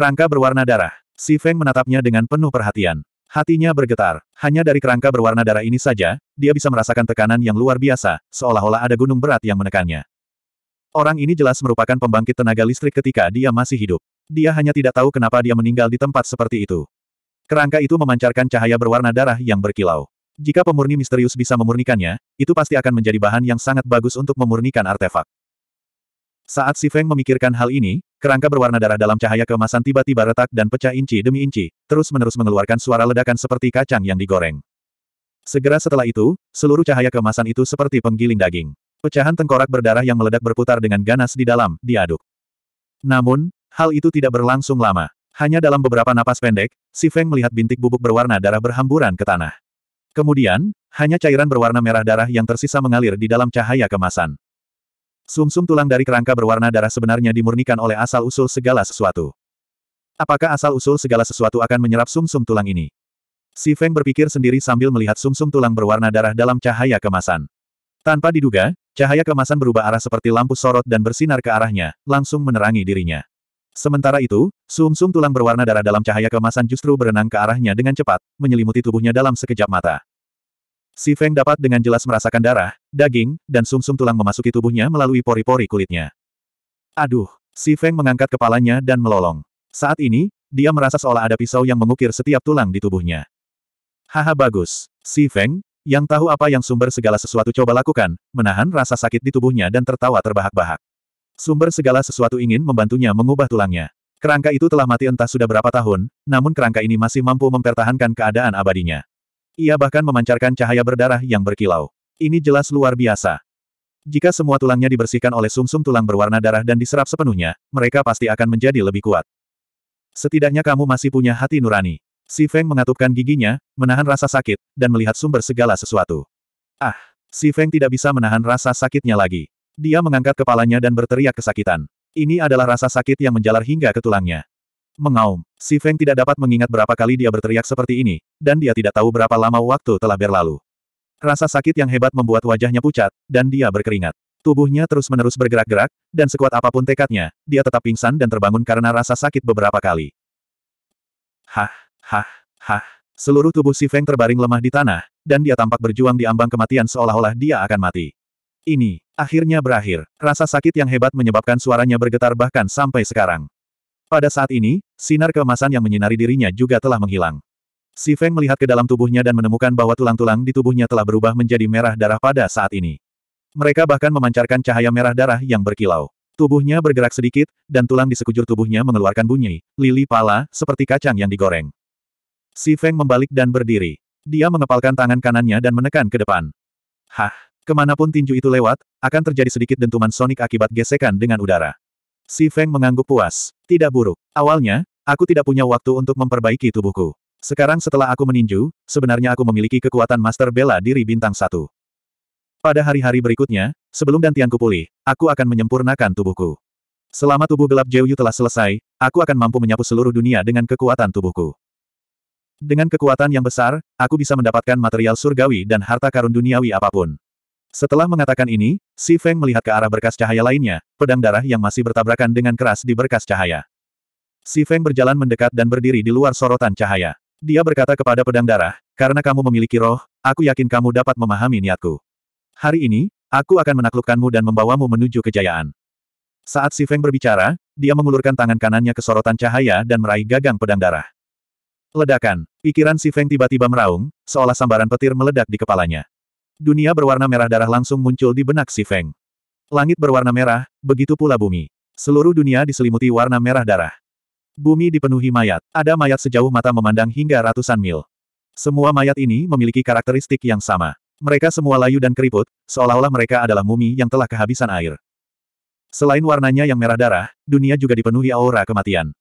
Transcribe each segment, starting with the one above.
Kerangka berwarna darah. Si Feng menatapnya dengan penuh perhatian. Hatinya bergetar. Hanya dari kerangka berwarna darah ini saja, dia bisa merasakan tekanan yang luar biasa, seolah-olah ada gunung berat yang menekannya. Orang ini jelas merupakan pembangkit tenaga listrik ketika dia masih hidup. Dia hanya tidak tahu kenapa dia meninggal di tempat seperti itu. Kerangka itu memancarkan cahaya berwarna darah yang berkilau. Jika pemurni misterius bisa memurnikannya, itu pasti akan menjadi bahan yang sangat bagus untuk memurnikan artefak. Saat Si Feng memikirkan hal ini, Kerangka berwarna darah dalam cahaya kemasan tiba-tiba retak dan pecah inci demi inci, terus-menerus mengeluarkan suara ledakan seperti kacang yang digoreng. Segera setelah itu, seluruh cahaya kemasan itu seperti penggiling daging. Pecahan tengkorak berdarah yang meledak berputar dengan ganas di dalam, diaduk. Namun, hal itu tidak berlangsung lama. Hanya dalam beberapa napas pendek, Si Feng melihat bintik bubuk berwarna darah berhamburan ke tanah. Kemudian, hanya cairan berwarna merah darah yang tersisa mengalir di dalam cahaya kemasan. Sumsum -sum tulang dari kerangka berwarna darah sebenarnya dimurnikan oleh asal-usul segala sesuatu. Apakah asal-usul segala sesuatu akan menyerap sumsum -sum tulang ini? Si Feng berpikir sendiri sambil melihat sumsum -sum tulang berwarna darah dalam cahaya kemasan. Tanpa diduga, cahaya kemasan berubah arah seperti lampu sorot dan bersinar ke arahnya, langsung menerangi dirinya. Sementara itu, sumsum -sum tulang berwarna darah dalam cahaya kemasan justru berenang ke arahnya dengan cepat, menyelimuti tubuhnya dalam sekejap mata. Si Feng dapat dengan jelas merasakan darah, daging, dan sumsum -sum tulang memasuki tubuhnya melalui pori-pori kulitnya. Aduh, si Feng mengangkat kepalanya dan melolong. Saat ini, dia merasa seolah ada pisau yang mengukir setiap tulang di tubuhnya. Haha bagus, si Feng, yang tahu apa yang sumber segala sesuatu coba lakukan, menahan rasa sakit di tubuhnya dan tertawa terbahak-bahak. Sumber segala sesuatu ingin membantunya mengubah tulangnya. Kerangka itu telah mati entah sudah berapa tahun, namun kerangka ini masih mampu mempertahankan keadaan abadinya. Ia bahkan memancarkan cahaya berdarah yang berkilau. Ini jelas luar biasa. Jika semua tulangnya dibersihkan oleh sumsum -sum tulang berwarna darah dan diserap sepenuhnya, mereka pasti akan menjadi lebih kuat. Setidaknya kamu masih punya hati nurani. Si Feng mengatupkan giginya, menahan rasa sakit, dan melihat sumber segala sesuatu. Ah, si Feng tidak bisa menahan rasa sakitnya lagi. Dia mengangkat kepalanya dan berteriak kesakitan. Ini adalah rasa sakit yang menjalar hingga ke tulangnya mengaum. Si Feng tidak dapat mengingat berapa kali dia berteriak seperti ini, dan dia tidak tahu berapa lama waktu telah berlalu. Rasa sakit yang hebat membuat wajahnya pucat, dan dia berkeringat. Tubuhnya terus-menerus bergerak-gerak, dan sekuat apapun tekadnya, dia tetap pingsan dan terbangun karena rasa sakit beberapa kali. Hah, hah, hah. Seluruh tubuh Si Feng terbaring lemah di tanah, dan dia tampak berjuang di ambang kematian seolah-olah dia akan mati. Ini, akhirnya berakhir. Rasa sakit yang hebat menyebabkan suaranya bergetar bahkan sampai sekarang. Pada saat ini, sinar keemasan yang menyinari dirinya juga telah menghilang. Si Feng melihat ke dalam tubuhnya dan menemukan bahwa tulang-tulang di tubuhnya telah berubah menjadi merah darah pada saat ini. Mereka bahkan memancarkan cahaya merah darah yang berkilau. Tubuhnya bergerak sedikit, dan tulang di sekujur tubuhnya mengeluarkan bunyi, lili pala, seperti kacang yang digoreng. Si Feng membalik dan berdiri. Dia mengepalkan tangan kanannya dan menekan ke depan. Hah! Kemanapun tinju itu lewat, akan terjadi sedikit dentuman sonik akibat gesekan dengan udara. Si Feng mengangguk puas. Tidak buruk. Awalnya, aku tidak punya waktu untuk memperbaiki tubuhku. Sekarang setelah aku meninju, sebenarnya aku memiliki kekuatan master bela diri bintang satu. Pada hari-hari berikutnya, sebelum dantianku pulih, aku akan menyempurnakan tubuhku. Selama tubuh gelap Jeyu telah selesai, aku akan mampu menyapu seluruh dunia dengan kekuatan tubuhku. Dengan kekuatan yang besar, aku bisa mendapatkan material surgawi dan harta karun duniawi apapun. Setelah mengatakan ini, Si Feng melihat ke arah berkas cahaya lainnya, pedang darah yang masih bertabrakan dengan keras di berkas cahaya. Si Feng berjalan mendekat dan berdiri di luar sorotan cahaya. Dia berkata kepada pedang darah, karena kamu memiliki roh, aku yakin kamu dapat memahami niatku. Hari ini, aku akan menaklukkanmu dan membawamu menuju kejayaan. Saat Si Feng berbicara, dia mengulurkan tangan kanannya ke sorotan cahaya dan meraih gagang pedang darah. Ledakan. Pikiran Si Feng tiba-tiba meraung, seolah sambaran petir meledak di kepalanya dunia berwarna merah darah langsung muncul di benak si Feng. Langit berwarna merah, begitu pula bumi. Seluruh dunia diselimuti warna merah darah. Bumi dipenuhi mayat. Ada mayat sejauh mata memandang hingga ratusan mil. Semua mayat ini memiliki karakteristik yang sama. Mereka semua layu dan keriput, seolah-olah mereka adalah mumi yang telah kehabisan air. Selain warnanya yang merah darah, dunia juga dipenuhi aura kematian.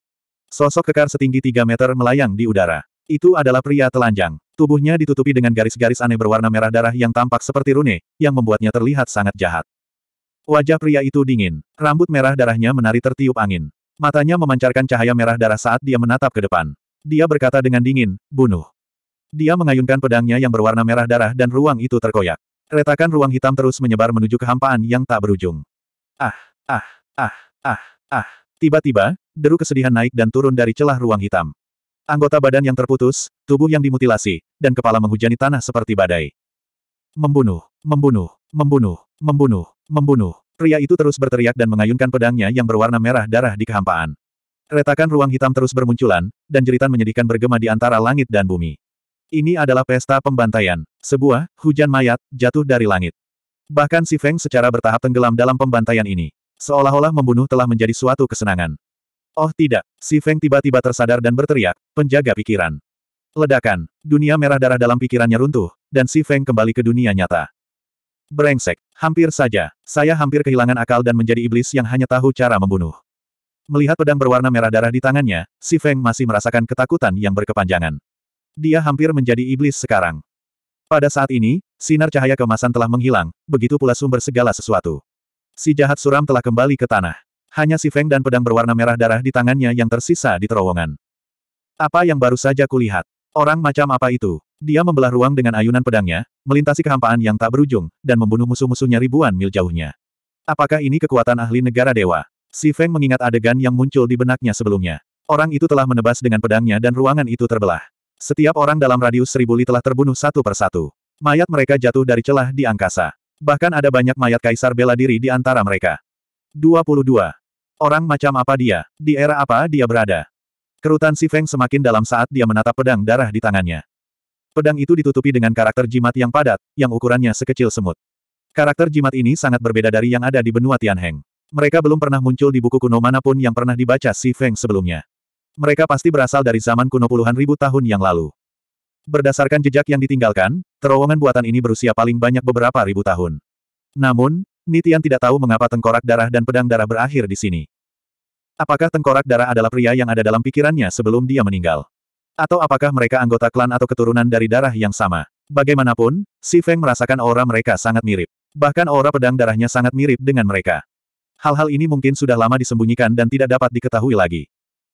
Sosok kekar setinggi 3 meter melayang di udara. Itu adalah pria telanjang. Tubuhnya ditutupi dengan garis-garis aneh berwarna merah darah yang tampak seperti rune, yang membuatnya terlihat sangat jahat. Wajah pria itu dingin. Rambut merah darahnya menari tertiup angin. Matanya memancarkan cahaya merah darah saat dia menatap ke depan. Dia berkata dengan dingin, bunuh. Dia mengayunkan pedangnya yang berwarna merah darah dan ruang itu terkoyak. Retakan ruang hitam terus menyebar menuju kehampaan yang tak berujung. Ah, ah, ah, ah, ah. Tiba-tiba, deru kesedihan naik dan turun dari celah ruang hitam. Anggota badan yang terputus, tubuh yang dimutilasi, dan kepala menghujani tanah seperti badai. Membunuh, membunuh, membunuh, membunuh, membunuh. Pria itu terus berteriak dan mengayunkan pedangnya yang berwarna merah darah di kehampaan. Retakan ruang hitam terus bermunculan, dan jeritan menyedihkan bergema di antara langit dan bumi. Ini adalah pesta pembantaian, sebuah hujan mayat jatuh dari langit. Bahkan si Feng secara bertahap tenggelam dalam pembantaian ini. Seolah-olah membunuh telah menjadi suatu kesenangan. Oh tidak, si Feng tiba-tiba tersadar dan berteriak, penjaga pikiran. Ledakan, dunia merah darah dalam pikirannya runtuh, dan si Feng kembali ke dunia nyata. Brengsek, hampir saja, saya hampir kehilangan akal dan menjadi iblis yang hanya tahu cara membunuh. Melihat pedang berwarna merah darah di tangannya, si Feng masih merasakan ketakutan yang berkepanjangan. Dia hampir menjadi iblis sekarang. Pada saat ini, sinar cahaya kemasan telah menghilang, begitu pula sumber segala sesuatu. Si jahat suram telah kembali ke tanah. Hanya si Feng dan pedang berwarna merah darah di tangannya yang tersisa di terowongan. Apa yang baru saja kulihat? Orang macam apa itu? Dia membelah ruang dengan ayunan pedangnya, melintasi kehampaan yang tak berujung, dan membunuh musuh-musuhnya ribuan mil jauhnya. Apakah ini kekuatan ahli negara dewa? Si Feng mengingat adegan yang muncul di benaknya sebelumnya. Orang itu telah menebas dengan pedangnya dan ruangan itu terbelah. Setiap orang dalam radius seribu li telah terbunuh satu persatu. Mayat mereka jatuh dari celah di angkasa. Bahkan ada banyak mayat kaisar bela diri di antara mereka. 22. Orang macam apa dia? Di era apa dia berada? Kerutan si Feng semakin dalam saat dia menatap pedang darah di tangannya. Pedang itu ditutupi dengan karakter jimat yang padat, yang ukurannya sekecil semut. Karakter jimat ini sangat berbeda dari yang ada di benua Tianheng. Mereka belum pernah muncul di buku kuno manapun yang pernah dibaca si Feng sebelumnya. Mereka pasti berasal dari zaman kuno puluhan ribu tahun yang lalu. Berdasarkan jejak yang ditinggalkan, terowongan buatan ini berusia paling banyak beberapa ribu tahun. Namun, Nitian tidak tahu mengapa tengkorak darah dan pedang darah berakhir di sini. Apakah tengkorak darah adalah pria yang ada dalam pikirannya sebelum dia meninggal? Atau apakah mereka anggota klan atau keturunan dari darah yang sama? Bagaimanapun, Si Feng merasakan aura mereka sangat mirip. Bahkan aura pedang darahnya sangat mirip dengan mereka. Hal-hal ini mungkin sudah lama disembunyikan dan tidak dapat diketahui lagi.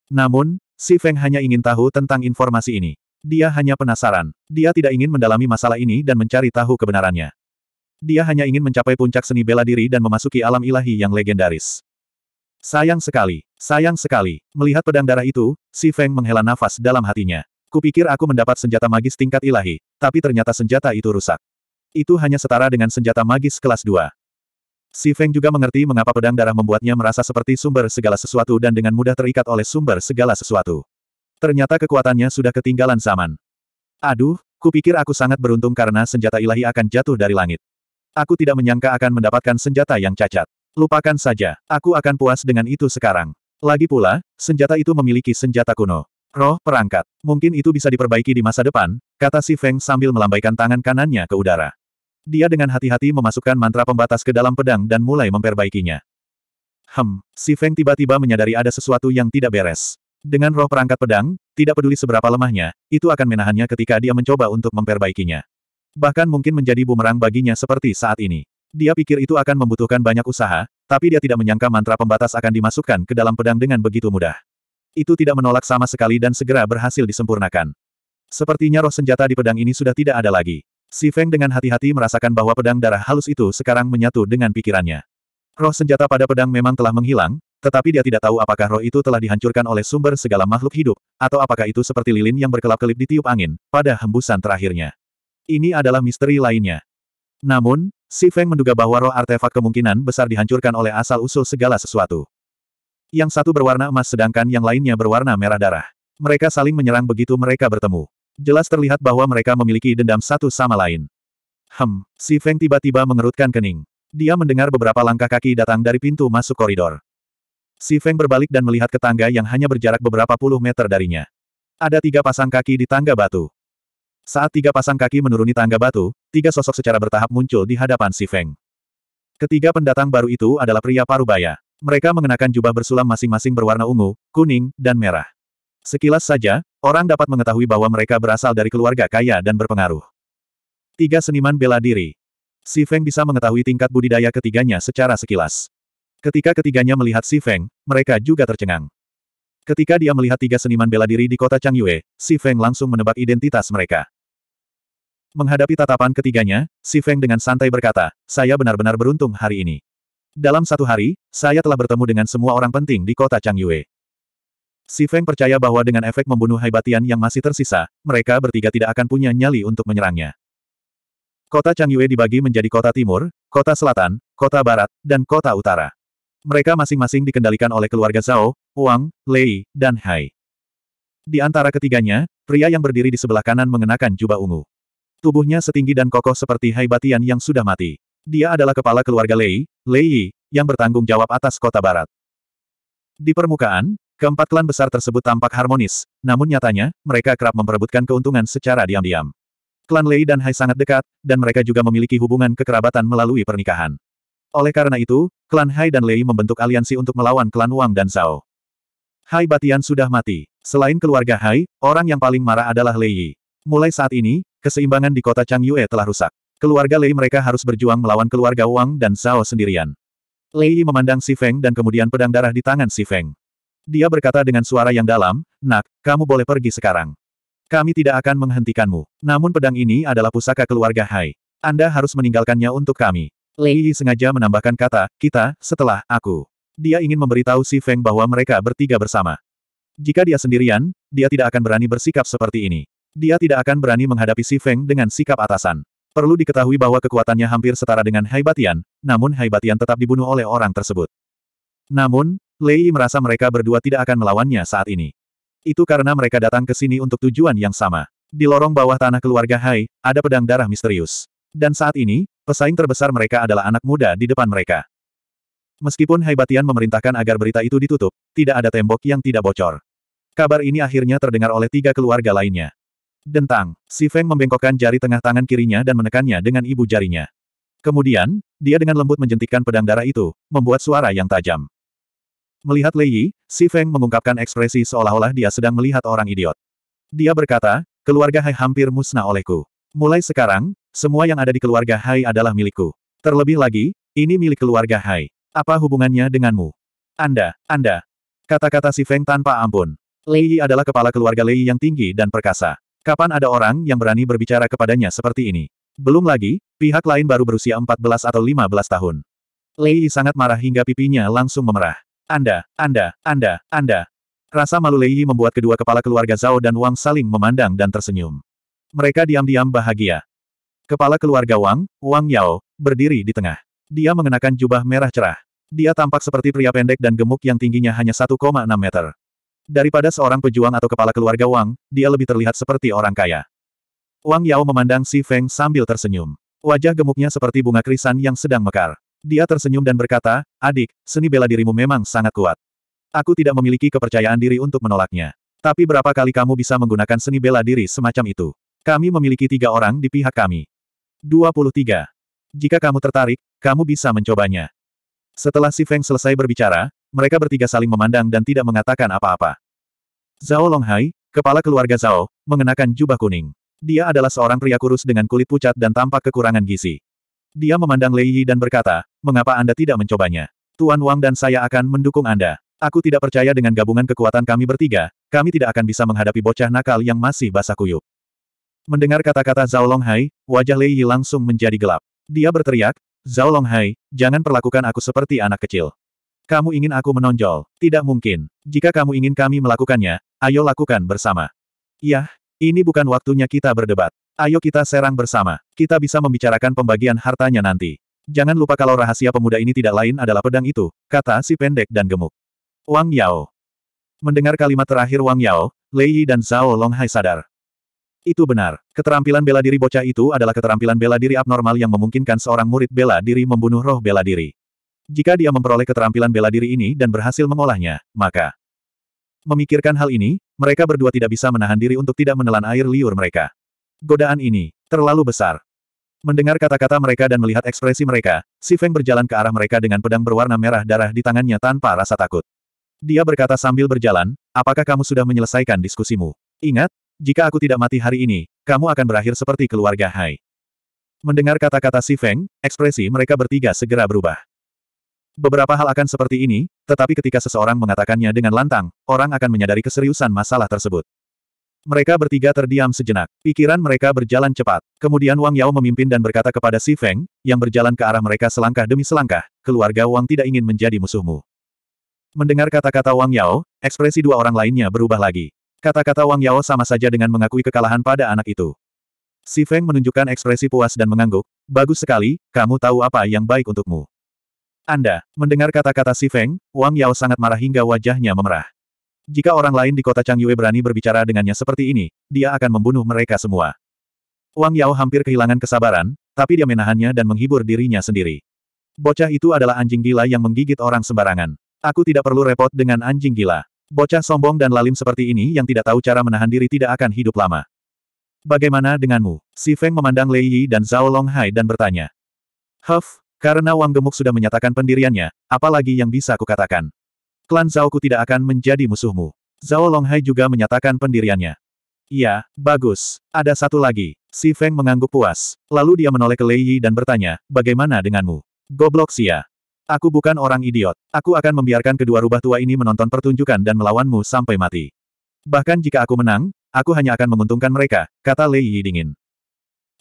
Namun, Si Feng hanya ingin tahu tentang informasi ini. Dia hanya penasaran. Dia tidak ingin mendalami masalah ini dan mencari tahu kebenarannya. Dia hanya ingin mencapai puncak seni bela diri dan memasuki alam ilahi yang legendaris. Sayang sekali, sayang sekali. Melihat pedang darah itu, Si Feng menghela nafas dalam hatinya. Kupikir aku mendapat senjata magis tingkat ilahi, tapi ternyata senjata itu rusak. Itu hanya setara dengan senjata magis kelas 2. Si Feng juga mengerti mengapa pedang darah membuatnya merasa seperti sumber segala sesuatu dan dengan mudah terikat oleh sumber segala sesuatu. Ternyata kekuatannya sudah ketinggalan zaman. Aduh, kupikir aku sangat beruntung karena senjata ilahi akan jatuh dari langit. Aku tidak menyangka akan mendapatkan senjata yang cacat. Lupakan saja, aku akan puas dengan itu sekarang. Lagi pula, senjata itu memiliki senjata kuno. Roh perangkat. Mungkin itu bisa diperbaiki di masa depan, kata si Feng sambil melambaikan tangan kanannya ke udara. Dia dengan hati-hati memasukkan mantra pembatas ke dalam pedang dan mulai memperbaikinya. Hem, si Feng tiba-tiba menyadari ada sesuatu yang tidak beres. Dengan roh perangkat pedang, tidak peduli seberapa lemahnya, itu akan menahannya ketika dia mencoba untuk memperbaikinya. Bahkan mungkin menjadi bumerang baginya seperti saat ini. Dia pikir itu akan membutuhkan banyak usaha, tapi dia tidak menyangka mantra pembatas akan dimasukkan ke dalam pedang dengan begitu mudah. Itu tidak menolak sama sekali dan segera berhasil disempurnakan. Sepertinya roh senjata di pedang ini sudah tidak ada lagi. Si Feng dengan hati-hati merasakan bahwa pedang darah halus itu sekarang menyatu dengan pikirannya. Roh senjata pada pedang memang telah menghilang, tetapi dia tidak tahu apakah roh itu telah dihancurkan oleh sumber segala makhluk hidup, atau apakah itu seperti lilin yang berkelap-kelip ditiup angin, pada hembusan terakhirnya. Ini adalah misteri lainnya. Namun, Si Feng menduga bahwa roh artefak kemungkinan besar dihancurkan oleh asal-usul segala sesuatu. Yang satu berwarna emas sedangkan yang lainnya berwarna merah darah. Mereka saling menyerang begitu mereka bertemu. Jelas terlihat bahwa mereka memiliki dendam satu sama lain. Hem, Si Feng tiba-tiba mengerutkan kening. Dia mendengar beberapa langkah kaki datang dari pintu masuk koridor. Si Feng berbalik dan melihat ke tangga yang hanya berjarak beberapa puluh meter darinya. Ada tiga pasang kaki di tangga batu. Saat tiga pasang kaki menuruni tangga batu, tiga sosok secara bertahap muncul di hadapan si Feng. Ketiga pendatang baru itu adalah pria parubaya. Mereka mengenakan jubah bersulam masing-masing berwarna ungu, kuning, dan merah. Sekilas saja, orang dapat mengetahui bahwa mereka berasal dari keluarga kaya dan berpengaruh. Tiga seniman bela diri. Si Feng bisa mengetahui tingkat budidaya ketiganya secara sekilas. Ketika ketiganya melihat Si Feng, mereka juga tercengang. Ketika dia melihat tiga seniman bela diri di kota Changyue, Si Feng langsung menebak identitas mereka. Menghadapi tatapan ketiganya, Si Feng dengan santai berkata, saya benar-benar beruntung hari ini. Dalam satu hari, saya telah bertemu dengan semua orang penting di kota Changyue. Si Feng percaya bahwa dengan efek membunuh Haibatian yang masih tersisa, mereka bertiga tidak akan punya nyali untuk menyerangnya. Kota Chang Yue dibagi menjadi kota timur, kota selatan, kota barat, dan kota utara. Mereka masing-masing dikendalikan oleh keluarga Zhao, Wang, Lei, dan Hai. Di antara ketiganya, pria yang berdiri di sebelah kanan mengenakan jubah ungu. Tubuhnya setinggi dan kokoh seperti Hai Batian yang sudah mati. Dia adalah kepala keluarga Lei, Lei Yi, yang bertanggung jawab atas kota barat. Di permukaan, keempat klan besar tersebut tampak harmonis, namun nyatanya, mereka kerap memperebutkan keuntungan secara diam-diam. Klan Lei dan Hai sangat dekat, dan mereka juga memiliki hubungan kekerabatan melalui pernikahan. Oleh karena itu, klan Hai dan Lei membentuk aliansi untuk melawan klan Wang dan Zhao. Hai Batian sudah mati. Selain keluarga Hai, orang yang paling marah adalah Lei Yi. Mulai saat ini, Keseimbangan di kota Chang Yue telah rusak. Keluarga Lei mereka harus berjuang melawan keluarga Wang dan Zhao sendirian. Lei memandang Si Feng dan kemudian pedang darah di tangan Si Feng. Dia berkata dengan suara yang dalam, Nak, kamu boleh pergi sekarang. Kami tidak akan menghentikanmu. Namun pedang ini adalah pusaka keluarga Hai. Anda harus meninggalkannya untuk kami. Lei sengaja menambahkan kata, kita, setelah, aku. Dia ingin memberitahu Si Feng bahwa mereka bertiga bersama. Jika dia sendirian, dia tidak akan berani bersikap seperti ini. Dia tidak akan berani menghadapi Si Feng dengan sikap atasan. Perlu diketahui bahwa kekuatannya hampir setara dengan Haibatian, namun Haibatian tetap dibunuh oleh orang tersebut. Namun, Lei merasa mereka berdua tidak akan melawannya saat ini. Itu karena mereka datang ke sini untuk tujuan yang sama. Di lorong bawah tanah keluarga Hai, ada pedang darah misterius. Dan saat ini, pesaing terbesar mereka adalah anak muda di depan mereka. Meskipun Haibatian memerintahkan agar berita itu ditutup, tidak ada tembok yang tidak bocor. Kabar ini akhirnya terdengar oleh tiga keluarga lainnya. Dentang. Si Feng membengkokkan jari tengah tangan kirinya dan menekannya dengan ibu jarinya. Kemudian, dia dengan lembut menjentikkan pedang darah itu, membuat suara yang tajam. Melihat Lei Yi, Si Feng mengungkapkan ekspresi seolah-olah dia sedang melihat orang idiot. Dia berkata, keluarga Hai hampir musnah olehku. Mulai sekarang, semua yang ada di keluarga Hai adalah milikku. Terlebih lagi, ini milik keluarga Hai. Apa hubungannya denganmu? Anda, Anda. Kata-kata Si Feng tanpa ampun. Lei Yi adalah kepala keluarga Lei yang tinggi dan perkasa. Kapan ada orang yang berani berbicara kepadanya seperti ini? Belum lagi, pihak lain baru berusia 14 atau 15 tahun. Lei sangat marah hingga pipinya langsung memerah. Anda, Anda, Anda, Anda. Rasa malu Lei membuat kedua kepala keluarga Zhao dan Wang saling memandang dan tersenyum. Mereka diam-diam bahagia. Kepala keluarga Wang, Wang Yao, berdiri di tengah. Dia mengenakan jubah merah cerah. Dia tampak seperti pria pendek dan gemuk yang tingginya hanya 1,6 meter. Daripada seorang pejuang atau kepala keluarga Wang, dia lebih terlihat seperti orang kaya. Wang Yao memandang Si Feng sambil tersenyum. Wajah gemuknya seperti bunga krisan yang sedang mekar. Dia tersenyum dan berkata, adik, seni bela dirimu memang sangat kuat. Aku tidak memiliki kepercayaan diri untuk menolaknya. Tapi berapa kali kamu bisa menggunakan seni bela diri semacam itu? Kami memiliki tiga orang di pihak kami. 23. Jika kamu tertarik, kamu bisa mencobanya. Setelah Si Feng selesai berbicara, mereka bertiga saling memandang dan tidak mengatakan apa-apa. Zhao Longhai, kepala keluarga Zhao, mengenakan jubah kuning. Dia adalah seorang pria kurus dengan kulit pucat dan tampak kekurangan gizi. Dia memandang Lei Yi dan berkata, mengapa Anda tidak mencobanya? Tuan Wang dan saya akan mendukung Anda. Aku tidak percaya dengan gabungan kekuatan kami bertiga, kami tidak akan bisa menghadapi bocah nakal yang masih basah kuyup. Mendengar kata-kata Zhao Longhai, wajah Lei Yi langsung menjadi gelap. Dia berteriak, Zhao Longhai, jangan perlakukan aku seperti anak kecil. Kamu ingin aku menonjol? Tidak mungkin. Jika kamu ingin kami melakukannya, ayo lakukan bersama. Yah, ini bukan waktunya kita berdebat. Ayo kita serang bersama. Kita bisa membicarakan pembagian hartanya nanti. Jangan lupa kalau rahasia pemuda ini tidak lain adalah pedang itu, kata si pendek dan gemuk. Wang Yao. Mendengar kalimat terakhir Wang Yao, Lei Yi dan Zhao Longhai sadar. Itu benar. Keterampilan bela diri bocah itu adalah keterampilan bela diri abnormal yang memungkinkan seorang murid bela diri membunuh roh bela diri. Jika dia memperoleh keterampilan bela diri ini dan berhasil mengolahnya, maka memikirkan hal ini, mereka berdua tidak bisa menahan diri untuk tidak menelan air liur mereka. Godaan ini terlalu besar. Mendengar kata-kata mereka dan melihat ekspresi mereka, Si Feng berjalan ke arah mereka dengan pedang berwarna merah darah di tangannya tanpa rasa takut. Dia berkata sambil berjalan, apakah kamu sudah menyelesaikan diskusimu? Ingat, jika aku tidak mati hari ini, kamu akan berakhir seperti keluarga Hai. Mendengar kata-kata Si Feng, ekspresi mereka bertiga segera berubah. Beberapa hal akan seperti ini, tetapi ketika seseorang mengatakannya dengan lantang, orang akan menyadari keseriusan masalah tersebut. Mereka bertiga terdiam sejenak. Pikiran mereka berjalan cepat. Kemudian Wang Yao memimpin dan berkata kepada Si Feng, yang berjalan ke arah mereka selangkah demi selangkah, keluarga Wang tidak ingin menjadi musuhmu. Mendengar kata-kata Wang Yao, ekspresi dua orang lainnya berubah lagi. Kata-kata Wang Yao sama saja dengan mengakui kekalahan pada anak itu. Si Feng menunjukkan ekspresi puas dan mengangguk, bagus sekali, kamu tahu apa yang baik untukmu. Anda, mendengar kata-kata Si Feng, Wang Yao sangat marah hingga wajahnya memerah. Jika orang lain di kota Chang Yue berani berbicara dengannya seperti ini, dia akan membunuh mereka semua. Wang Yao hampir kehilangan kesabaran, tapi dia menahannya dan menghibur dirinya sendiri. Bocah itu adalah anjing gila yang menggigit orang sembarangan. Aku tidak perlu repot dengan anjing gila. Bocah sombong dan lalim seperti ini yang tidak tahu cara menahan diri tidak akan hidup lama. Bagaimana denganmu? Si Feng memandang Lei Yi dan Zhao Longhai dan bertanya. Huff, karena Wang Gemuk sudah menyatakan pendiriannya, apalagi yang bisa kukatakan. Klan Zhao ku tidak akan menjadi musuhmu. Zhao Longhai juga menyatakan pendiriannya. Iya, bagus. Ada satu lagi. Si Feng mengangguk puas. Lalu dia menoleh ke Lei Yi dan bertanya, bagaimana denganmu? Goblok sia. Aku bukan orang idiot. Aku akan membiarkan kedua rubah tua ini menonton pertunjukan dan melawanmu sampai mati. Bahkan jika aku menang, aku hanya akan menguntungkan mereka, kata Lei Yi dingin.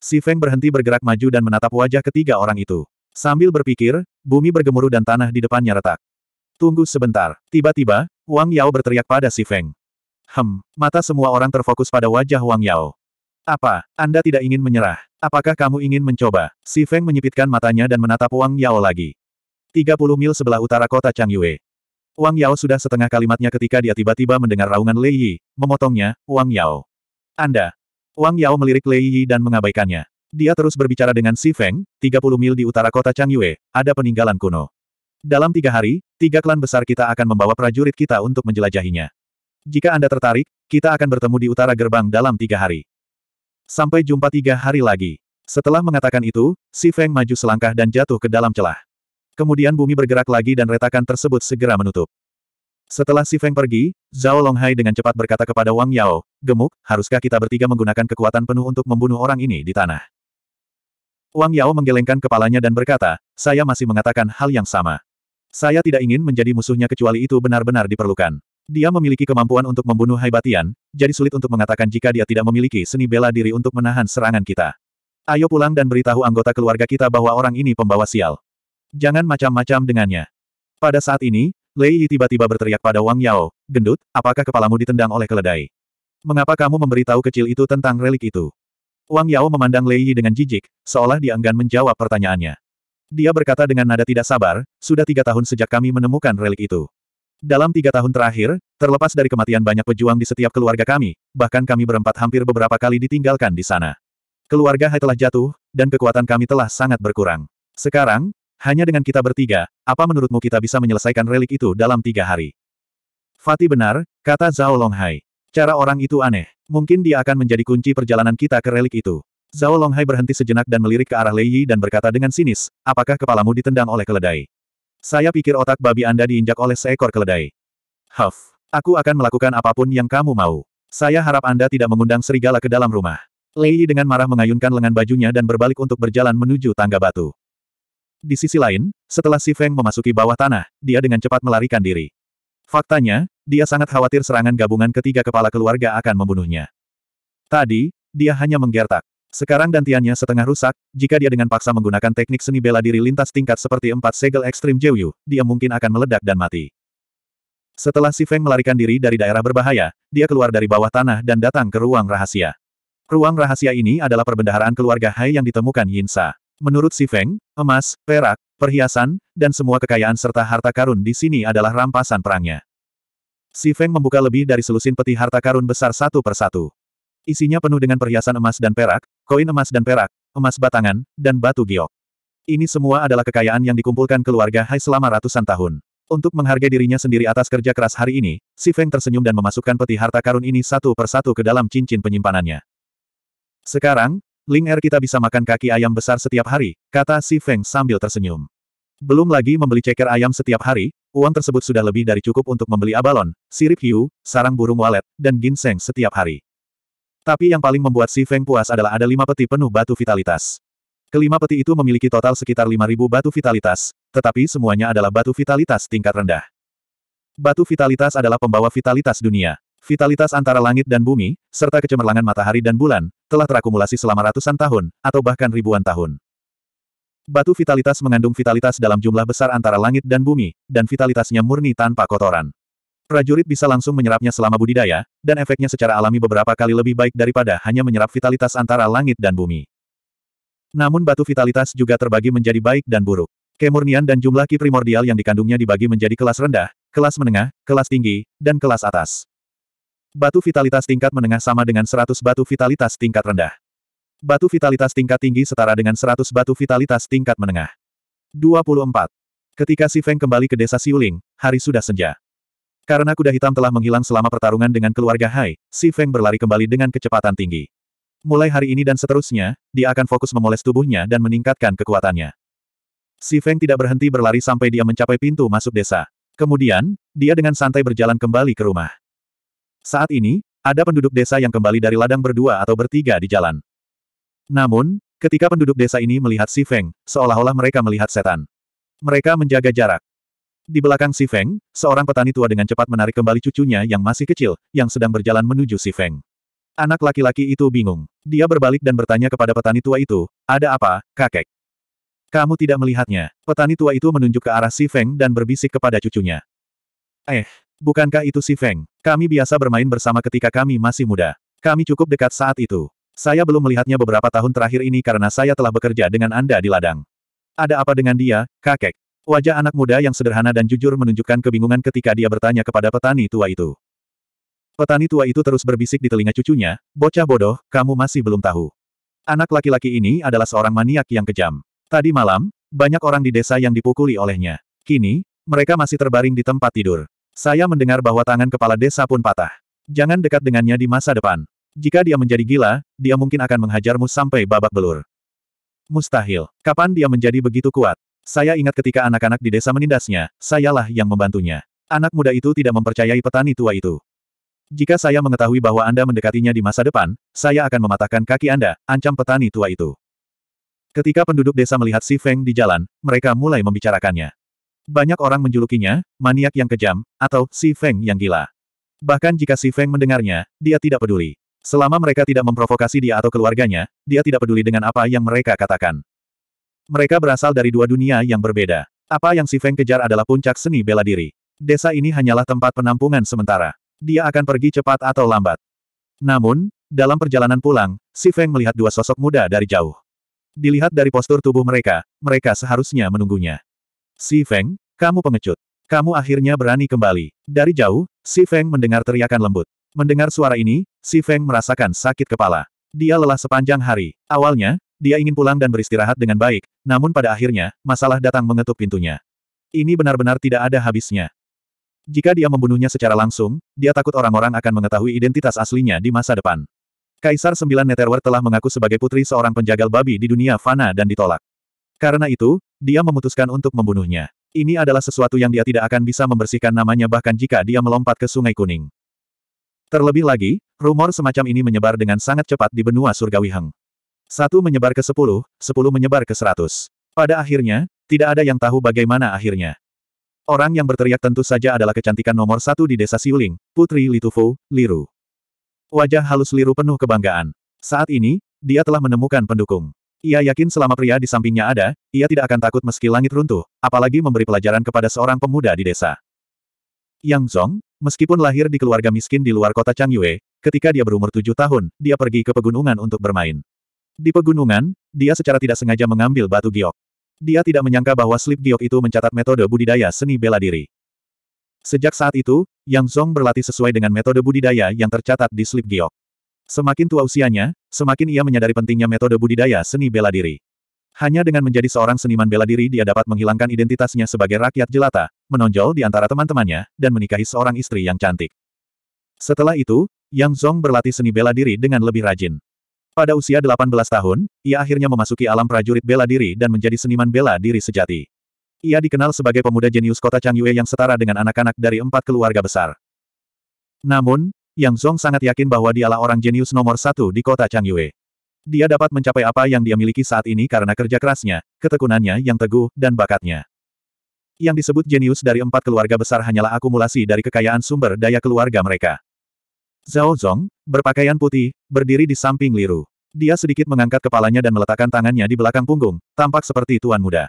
Si Feng berhenti bergerak maju dan menatap wajah ketiga orang itu. Sambil berpikir, bumi bergemuruh dan tanah di depannya retak. Tunggu sebentar. Tiba-tiba, Wang Yao berteriak pada si Feng. Hem, mata semua orang terfokus pada wajah Wang Yao. Apa, Anda tidak ingin menyerah? Apakah kamu ingin mencoba? Si Feng menyipitkan matanya dan menatap Wang Yao lagi. 30 mil sebelah utara kota Changyue. Wang Yao sudah setengah kalimatnya ketika dia tiba-tiba mendengar raungan Lei Yi, memotongnya, Wang Yao. Anda. Wang Yao melirik Lei Yi dan mengabaikannya. Dia terus berbicara dengan Si Feng, 30 mil di utara kota Changyue, ada peninggalan kuno. Dalam tiga hari, tiga klan besar kita akan membawa prajurit kita untuk menjelajahinya. Jika Anda tertarik, kita akan bertemu di utara gerbang dalam tiga hari. Sampai jumpa tiga hari lagi. Setelah mengatakan itu, Si Feng maju selangkah dan jatuh ke dalam celah. Kemudian bumi bergerak lagi dan retakan tersebut segera menutup. Setelah Si Feng pergi, Zhao Longhai dengan cepat berkata kepada Wang Yao, Gemuk, haruskah kita bertiga menggunakan kekuatan penuh untuk membunuh orang ini di tanah? Wang Yao menggelengkan kepalanya dan berkata, saya masih mengatakan hal yang sama. Saya tidak ingin menjadi musuhnya kecuali itu benar-benar diperlukan. Dia memiliki kemampuan untuk membunuh Hai Batian, jadi sulit untuk mengatakan jika dia tidak memiliki seni bela diri untuk menahan serangan kita. Ayo pulang dan beritahu anggota keluarga kita bahwa orang ini pembawa sial. Jangan macam-macam dengannya. Pada saat ini, Lei Yi tiba-tiba berteriak pada Wang Yao, gendut, apakah kepalamu ditendang oleh keledai? Mengapa kamu memberitahu kecil itu tentang relik itu? Wang Yao memandang Lei Yi dengan jijik, seolah dia enggan menjawab pertanyaannya. Dia berkata dengan nada tidak sabar, sudah tiga tahun sejak kami menemukan relik itu. Dalam tiga tahun terakhir, terlepas dari kematian banyak pejuang di setiap keluarga kami, bahkan kami berempat hampir beberapa kali ditinggalkan di sana. Keluarga Hai telah jatuh, dan kekuatan kami telah sangat berkurang. Sekarang, hanya dengan kita bertiga, apa menurutmu kita bisa menyelesaikan relik itu dalam tiga hari? Fatih benar, kata Zhao Longhai. Cara orang itu aneh. Mungkin dia akan menjadi kunci perjalanan kita ke relik itu. Zhao Longhai berhenti sejenak dan melirik ke arah Lei Yi dan berkata dengan sinis, apakah kepalamu ditendang oleh keledai? Saya pikir otak babi Anda diinjak oleh seekor keledai. Huff, aku akan melakukan apapun yang kamu mau. Saya harap Anda tidak mengundang serigala ke dalam rumah. Lei Yi dengan marah mengayunkan lengan bajunya dan berbalik untuk berjalan menuju tangga batu. Di sisi lain, setelah Si Feng memasuki bawah tanah, dia dengan cepat melarikan diri. Faktanya, dia sangat khawatir serangan gabungan ketiga kepala keluarga akan membunuhnya. Tadi, dia hanya menggertak. Sekarang dantiannya setengah rusak, jika dia dengan paksa menggunakan teknik seni bela diri lintas tingkat seperti empat segel ekstrim Jeyu, dia mungkin akan meledak dan mati. Setelah Si Feng melarikan diri dari daerah berbahaya, dia keluar dari bawah tanah dan datang ke ruang rahasia. Ruang rahasia ini adalah perbendaharaan keluarga Hai yang ditemukan Yin Sa. Menurut Si Feng, emas, perak, perhiasan, dan semua kekayaan serta harta karun di sini adalah rampasan perangnya. Si Feng membuka lebih dari selusin peti harta karun besar satu persatu. Isinya penuh dengan perhiasan emas dan perak, koin emas dan perak, emas batangan, dan batu giok. Ini semua adalah kekayaan yang dikumpulkan keluarga Hai selama ratusan tahun. Untuk menghargai dirinya sendiri atas kerja keras hari ini, Si Feng tersenyum dan memasukkan peti harta karun ini satu persatu ke dalam cincin penyimpanannya. Sekarang, Ling Er kita bisa makan kaki ayam besar setiap hari, kata Si Feng sambil tersenyum. Belum lagi membeli ceker ayam setiap hari, uang tersebut sudah lebih dari cukup untuk membeli abalon, sirip hiu, sarang burung walet, dan ginseng setiap hari. Tapi yang paling membuat Si Feng puas adalah ada lima peti penuh batu vitalitas. Kelima peti itu memiliki total sekitar 5.000 batu vitalitas, tetapi semuanya adalah batu vitalitas tingkat rendah. Batu vitalitas adalah pembawa vitalitas dunia. Vitalitas antara langit dan bumi, serta kecemerlangan matahari dan bulan, telah terakumulasi selama ratusan tahun, atau bahkan ribuan tahun. Batu vitalitas mengandung vitalitas dalam jumlah besar antara langit dan bumi, dan vitalitasnya murni tanpa kotoran. Prajurit bisa langsung menyerapnya selama budidaya, dan efeknya secara alami beberapa kali lebih baik daripada hanya menyerap vitalitas antara langit dan bumi. Namun batu vitalitas juga terbagi menjadi baik dan buruk. Kemurnian dan jumlah ki primordial yang dikandungnya dibagi menjadi kelas rendah, kelas menengah, kelas tinggi, dan kelas atas. Batu vitalitas tingkat menengah sama dengan 100 batu vitalitas tingkat rendah. Batu vitalitas tingkat tinggi setara dengan 100 batu vitalitas tingkat menengah. 24. Ketika Si Feng kembali ke desa Siuling, hari sudah senja. Karena kuda hitam telah menghilang selama pertarungan dengan keluarga Hai, Si Feng berlari kembali dengan kecepatan tinggi. Mulai hari ini dan seterusnya, dia akan fokus memoles tubuhnya dan meningkatkan kekuatannya. Si Feng tidak berhenti berlari sampai dia mencapai pintu masuk desa. Kemudian, dia dengan santai berjalan kembali ke rumah. Saat ini, ada penduduk desa yang kembali dari ladang berdua atau bertiga di jalan. Namun, ketika penduduk desa ini melihat Si Feng, seolah-olah mereka melihat setan. Mereka menjaga jarak. Di belakang Si Feng, seorang petani tua dengan cepat menarik kembali cucunya yang masih kecil, yang sedang berjalan menuju Si Feng. Anak laki-laki itu bingung. Dia berbalik dan bertanya kepada petani tua itu, ada apa, kakek? Kamu tidak melihatnya. Petani tua itu menunjuk ke arah Si Feng dan berbisik kepada cucunya. Eh, Bukankah itu si Feng? Kami biasa bermain bersama ketika kami masih muda. Kami cukup dekat saat itu. Saya belum melihatnya beberapa tahun terakhir ini karena saya telah bekerja dengan Anda di ladang. Ada apa dengan dia, kakek? Wajah anak muda yang sederhana dan jujur menunjukkan kebingungan ketika dia bertanya kepada petani tua itu. Petani tua itu terus berbisik di telinga cucunya, bocah bodoh, kamu masih belum tahu. Anak laki-laki ini adalah seorang maniak yang kejam. Tadi malam, banyak orang di desa yang dipukuli olehnya. Kini, mereka masih terbaring di tempat tidur. Saya mendengar bahwa tangan kepala desa pun patah. Jangan dekat dengannya di masa depan. Jika dia menjadi gila, dia mungkin akan menghajarmu sampai babak belur. Mustahil. Kapan dia menjadi begitu kuat? Saya ingat ketika anak-anak di desa menindasnya, sayalah yang membantunya. Anak muda itu tidak mempercayai petani tua itu. Jika saya mengetahui bahwa Anda mendekatinya di masa depan, saya akan mematahkan kaki Anda, ancam petani tua itu. Ketika penduduk desa melihat Si Feng di jalan, mereka mulai membicarakannya. Banyak orang menjulukinya, maniak yang kejam, atau Si Feng yang gila. Bahkan jika Si Feng mendengarnya, dia tidak peduli. Selama mereka tidak memprovokasi dia atau keluarganya, dia tidak peduli dengan apa yang mereka katakan. Mereka berasal dari dua dunia yang berbeda. Apa yang Si Feng kejar adalah puncak seni bela diri. Desa ini hanyalah tempat penampungan sementara. Dia akan pergi cepat atau lambat. Namun, dalam perjalanan pulang, Si Feng melihat dua sosok muda dari jauh. Dilihat dari postur tubuh mereka, mereka seharusnya menunggunya. Si Feng, kamu pengecut. Kamu akhirnya berani kembali. Dari jauh, Si Feng mendengar teriakan lembut. Mendengar suara ini, Si Feng merasakan sakit kepala. Dia lelah sepanjang hari. Awalnya, dia ingin pulang dan beristirahat dengan baik, namun pada akhirnya, masalah datang mengetuk pintunya. Ini benar-benar tidak ada habisnya. Jika dia membunuhnya secara langsung, dia takut orang-orang akan mengetahui identitas aslinya di masa depan. Kaisar Sembilan Netherworld telah mengaku sebagai putri seorang penjagal babi di dunia fana dan ditolak. Karena itu, dia memutuskan untuk membunuhnya. Ini adalah sesuatu yang dia tidak akan bisa membersihkan namanya bahkan jika dia melompat ke Sungai Kuning. Terlebih lagi, rumor semacam ini menyebar dengan sangat cepat di benua surgawi Heng. Satu menyebar ke sepuluh, sepuluh menyebar ke seratus. Pada akhirnya, tidak ada yang tahu bagaimana akhirnya. Orang yang berteriak tentu saja adalah kecantikan nomor satu di desa Siuling, Putri Litufu, Liru. Wajah halus Liru penuh kebanggaan. Saat ini, dia telah menemukan pendukung. Ia yakin selama pria di sampingnya ada, ia tidak akan takut meski langit runtuh, apalagi memberi pelajaran kepada seorang pemuda di desa. Yang Zong, meskipun lahir di keluarga miskin di luar kota Changyue, ketika dia berumur tujuh tahun, dia pergi ke pegunungan untuk bermain. Di pegunungan, dia secara tidak sengaja mengambil batu giok. Dia tidak menyangka bahwa slip giok itu mencatat metode budidaya seni bela diri. Sejak saat itu, Yang Zong berlatih sesuai dengan metode budidaya yang tercatat di slip giok. Semakin tua usianya, semakin ia menyadari pentingnya metode budidaya seni bela diri. Hanya dengan menjadi seorang seniman bela diri dia dapat menghilangkan identitasnya sebagai rakyat jelata, menonjol di antara teman-temannya, dan menikahi seorang istri yang cantik. Setelah itu, Yang Zong berlatih seni bela diri dengan lebih rajin. Pada usia 18 tahun, ia akhirnya memasuki alam prajurit bela diri dan menjadi seniman bela diri sejati. Ia dikenal sebagai pemuda jenius kota Chang Yue yang setara dengan anak-anak dari empat keluarga besar. Namun, yang Zong sangat yakin bahwa dialah orang jenius nomor satu di kota Changyue. Dia dapat mencapai apa yang dia miliki saat ini karena kerja kerasnya, ketekunannya yang teguh, dan bakatnya. Yang disebut jenius dari empat keluarga besar hanyalah akumulasi dari kekayaan sumber daya keluarga mereka. Zhao Zong, berpakaian putih, berdiri di samping Liru. Dia sedikit mengangkat kepalanya dan meletakkan tangannya di belakang punggung, tampak seperti tuan muda.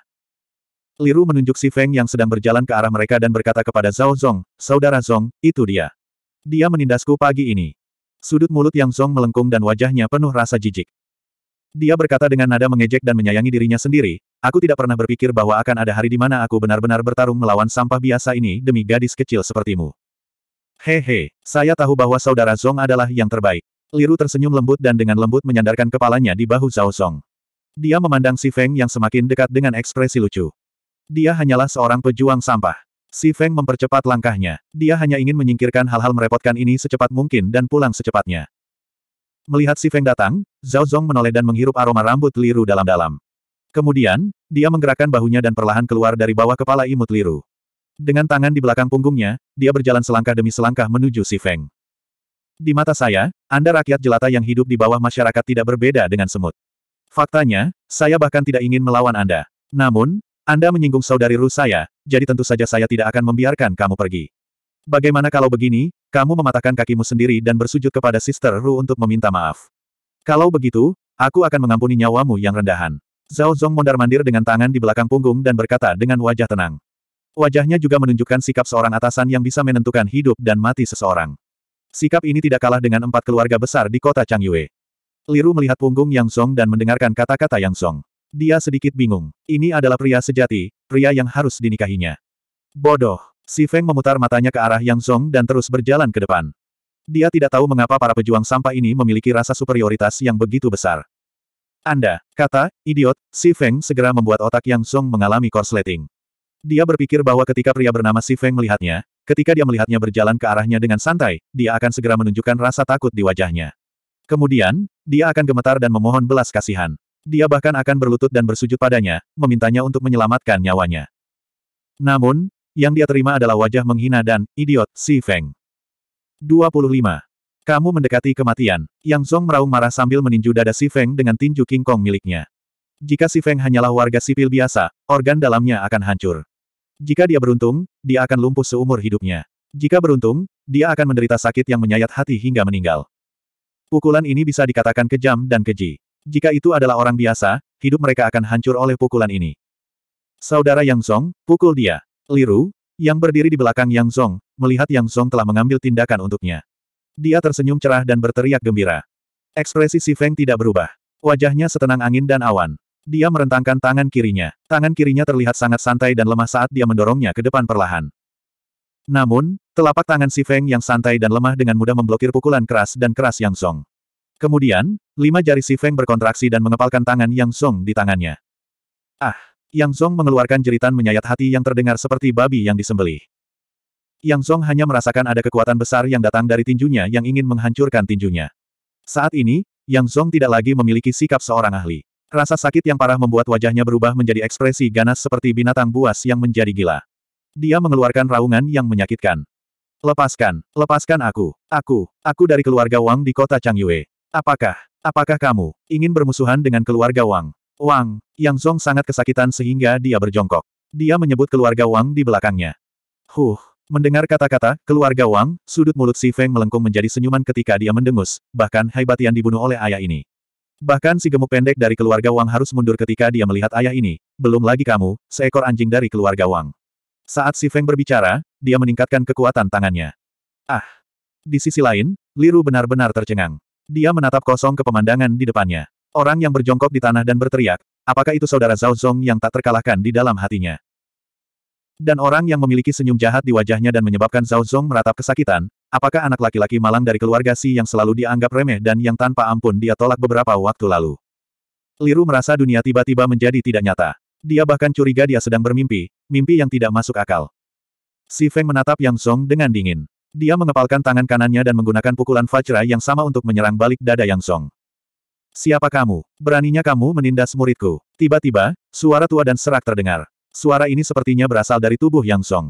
Liru menunjuk si Feng yang sedang berjalan ke arah mereka dan berkata kepada Zhao Zong, Saudara Zong, itu dia. Dia menindasku pagi ini. Sudut mulut yang Song melengkung dan wajahnya penuh rasa jijik. Dia berkata dengan nada mengejek dan menyayangi dirinya sendiri, aku tidak pernah berpikir bahwa akan ada hari di mana aku benar-benar bertarung melawan sampah biasa ini demi gadis kecil sepertimu. Hehe, saya tahu bahwa saudara Song adalah yang terbaik. Liru tersenyum lembut dan dengan lembut menyandarkan kepalanya di bahu Zhao Song. Dia memandang si Feng yang semakin dekat dengan ekspresi lucu. Dia hanyalah seorang pejuang sampah. Si Feng mempercepat langkahnya. Dia hanya ingin menyingkirkan hal-hal merepotkan ini secepat mungkin dan pulang secepatnya. Melihat Si Feng datang, Zhao Zhong menoleh dan menghirup aroma rambut liru dalam-dalam. Kemudian, dia menggerakkan bahunya dan perlahan keluar dari bawah kepala imut liru. Dengan tangan di belakang punggungnya, dia berjalan selangkah demi selangkah menuju Si Feng. Di mata saya, Anda rakyat jelata yang hidup di bawah masyarakat tidak berbeda dengan semut. Faktanya, saya bahkan tidak ingin melawan Anda. Namun, anda menyinggung saudari Ru saya, jadi tentu saja saya tidak akan membiarkan kamu pergi. Bagaimana kalau begini, kamu mematahkan kakimu sendiri dan bersujud kepada Sister Ru untuk meminta maaf. Kalau begitu, aku akan mengampuni nyawamu yang rendahan. Zhao Zong mondar-mandir dengan tangan di belakang punggung dan berkata dengan wajah tenang. Wajahnya juga menunjukkan sikap seorang atasan yang bisa menentukan hidup dan mati seseorang. Sikap ini tidak kalah dengan empat keluarga besar di kota Changyue. Liru melihat punggung Yang Song dan mendengarkan kata-kata Yang Song. Dia sedikit bingung. Ini adalah pria sejati, pria yang harus dinikahinya. Bodoh. Si Feng memutar matanya ke arah Yang Zong dan terus berjalan ke depan. Dia tidak tahu mengapa para pejuang sampah ini memiliki rasa superioritas yang begitu besar. Anda, kata, idiot, Si Feng segera membuat otak Yang Zong mengalami korsleting. Dia berpikir bahwa ketika pria bernama Si Feng melihatnya, ketika dia melihatnya berjalan ke arahnya dengan santai, dia akan segera menunjukkan rasa takut di wajahnya. Kemudian, dia akan gemetar dan memohon belas kasihan. Dia bahkan akan berlutut dan bersujud padanya, memintanya untuk menyelamatkan nyawanya. Namun, yang dia terima adalah wajah menghina dan idiot Si Feng. 25. Kamu mendekati kematian. Yang Zhong meraung marah sambil meninju dada Si Feng dengan tinju King Kong miliknya. Jika Si Feng hanyalah warga sipil biasa, organ dalamnya akan hancur. Jika dia beruntung, dia akan lumpuh seumur hidupnya. Jika beruntung, dia akan menderita sakit yang menyayat hati hingga meninggal. Pukulan ini bisa dikatakan kejam dan keji. Jika itu adalah orang biasa, hidup mereka akan hancur oleh pukulan ini. Saudara Yang Song, pukul dia. Liru, yang berdiri di belakang Yang Song, melihat Yang Song telah mengambil tindakan untuknya. Dia tersenyum cerah dan berteriak gembira. Ekspresi Si Feng tidak berubah. Wajahnya setenang angin dan awan. Dia merentangkan tangan kirinya. Tangan kirinya terlihat sangat santai dan lemah saat dia mendorongnya ke depan perlahan. Namun, telapak tangan Si Feng yang santai dan lemah dengan mudah memblokir pukulan keras dan keras Yang Song. Kemudian, Lima jari Si Feng berkontraksi dan mengepalkan tangan Yang song di tangannya. Ah! Yang song mengeluarkan jeritan menyayat hati yang terdengar seperti babi yang disembeli. Yang song hanya merasakan ada kekuatan besar yang datang dari tinjunya yang ingin menghancurkan tinjunya. Saat ini, Yang song tidak lagi memiliki sikap seorang ahli. Rasa sakit yang parah membuat wajahnya berubah menjadi ekspresi ganas seperti binatang buas yang menjadi gila. Dia mengeluarkan raungan yang menyakitkan. Lepaskan, lepaskan aku. Aku, aku dari keluarga Wang di kota Changyue. Apakah Apakah kamu ingin bermusuhan dengan keluarga Wang? Wang, Yang Zong sangat kesakitan sehingga dia berjongkok. Dia menyebut keluarga Wang di belakangnya. Huh, mendengar kata-kata, keluarga Wang, sudut mulut Si Feng melengkung menjadi senyuman ketika dia mendengus, bahkan Hai Batian dibunuh oleh ayah ini. Bahkan si gemuk pendek dari keluarga Wang harus mundur ketika dia melihat ayah ini, belum lagi kamu, seekor anjing dari keluarga Wang. Saat Si Feng berbicara, dia meningkatkan kekuatan tangannya. Ah! Di sisi lain, Liru benar-benar tercengang. Dia menatap kosong ke pemandangan di depannya. Orang yang berjongkok di tanah dan berteriak, apakah itu saudara Zhao Zong yang tak terkalahkan di dalam hatinya? Dan orang yang memiliki senyum jahat di wajahnya dan menyebabkan Zhao Zong meratap kesakitan, apakah anak laki-laki malang dari keluarga Si yang selalu dianggap remeh dan yang tanpa ampun dia tolak beberapa waktu lalu? Liru merasa dunia tiba-tiba menjadi tidak nyata. Dia bahkan curiga dia sedang bermimpi, mimpi yang tidak masuk akal. Si Feng menatap Yang Song dengan dingin. Dia mengepalkan tangan kanannya dan menggunakan pukulan Vajra yang sama untuk menyerang balik dada Yang Song. Siapa kamu? Beraninya kamu menindas muridku. Tiba-tiba, suara tua dan serak terdengar. Suara ini sepertinya berasal dari tubuh Yang Song.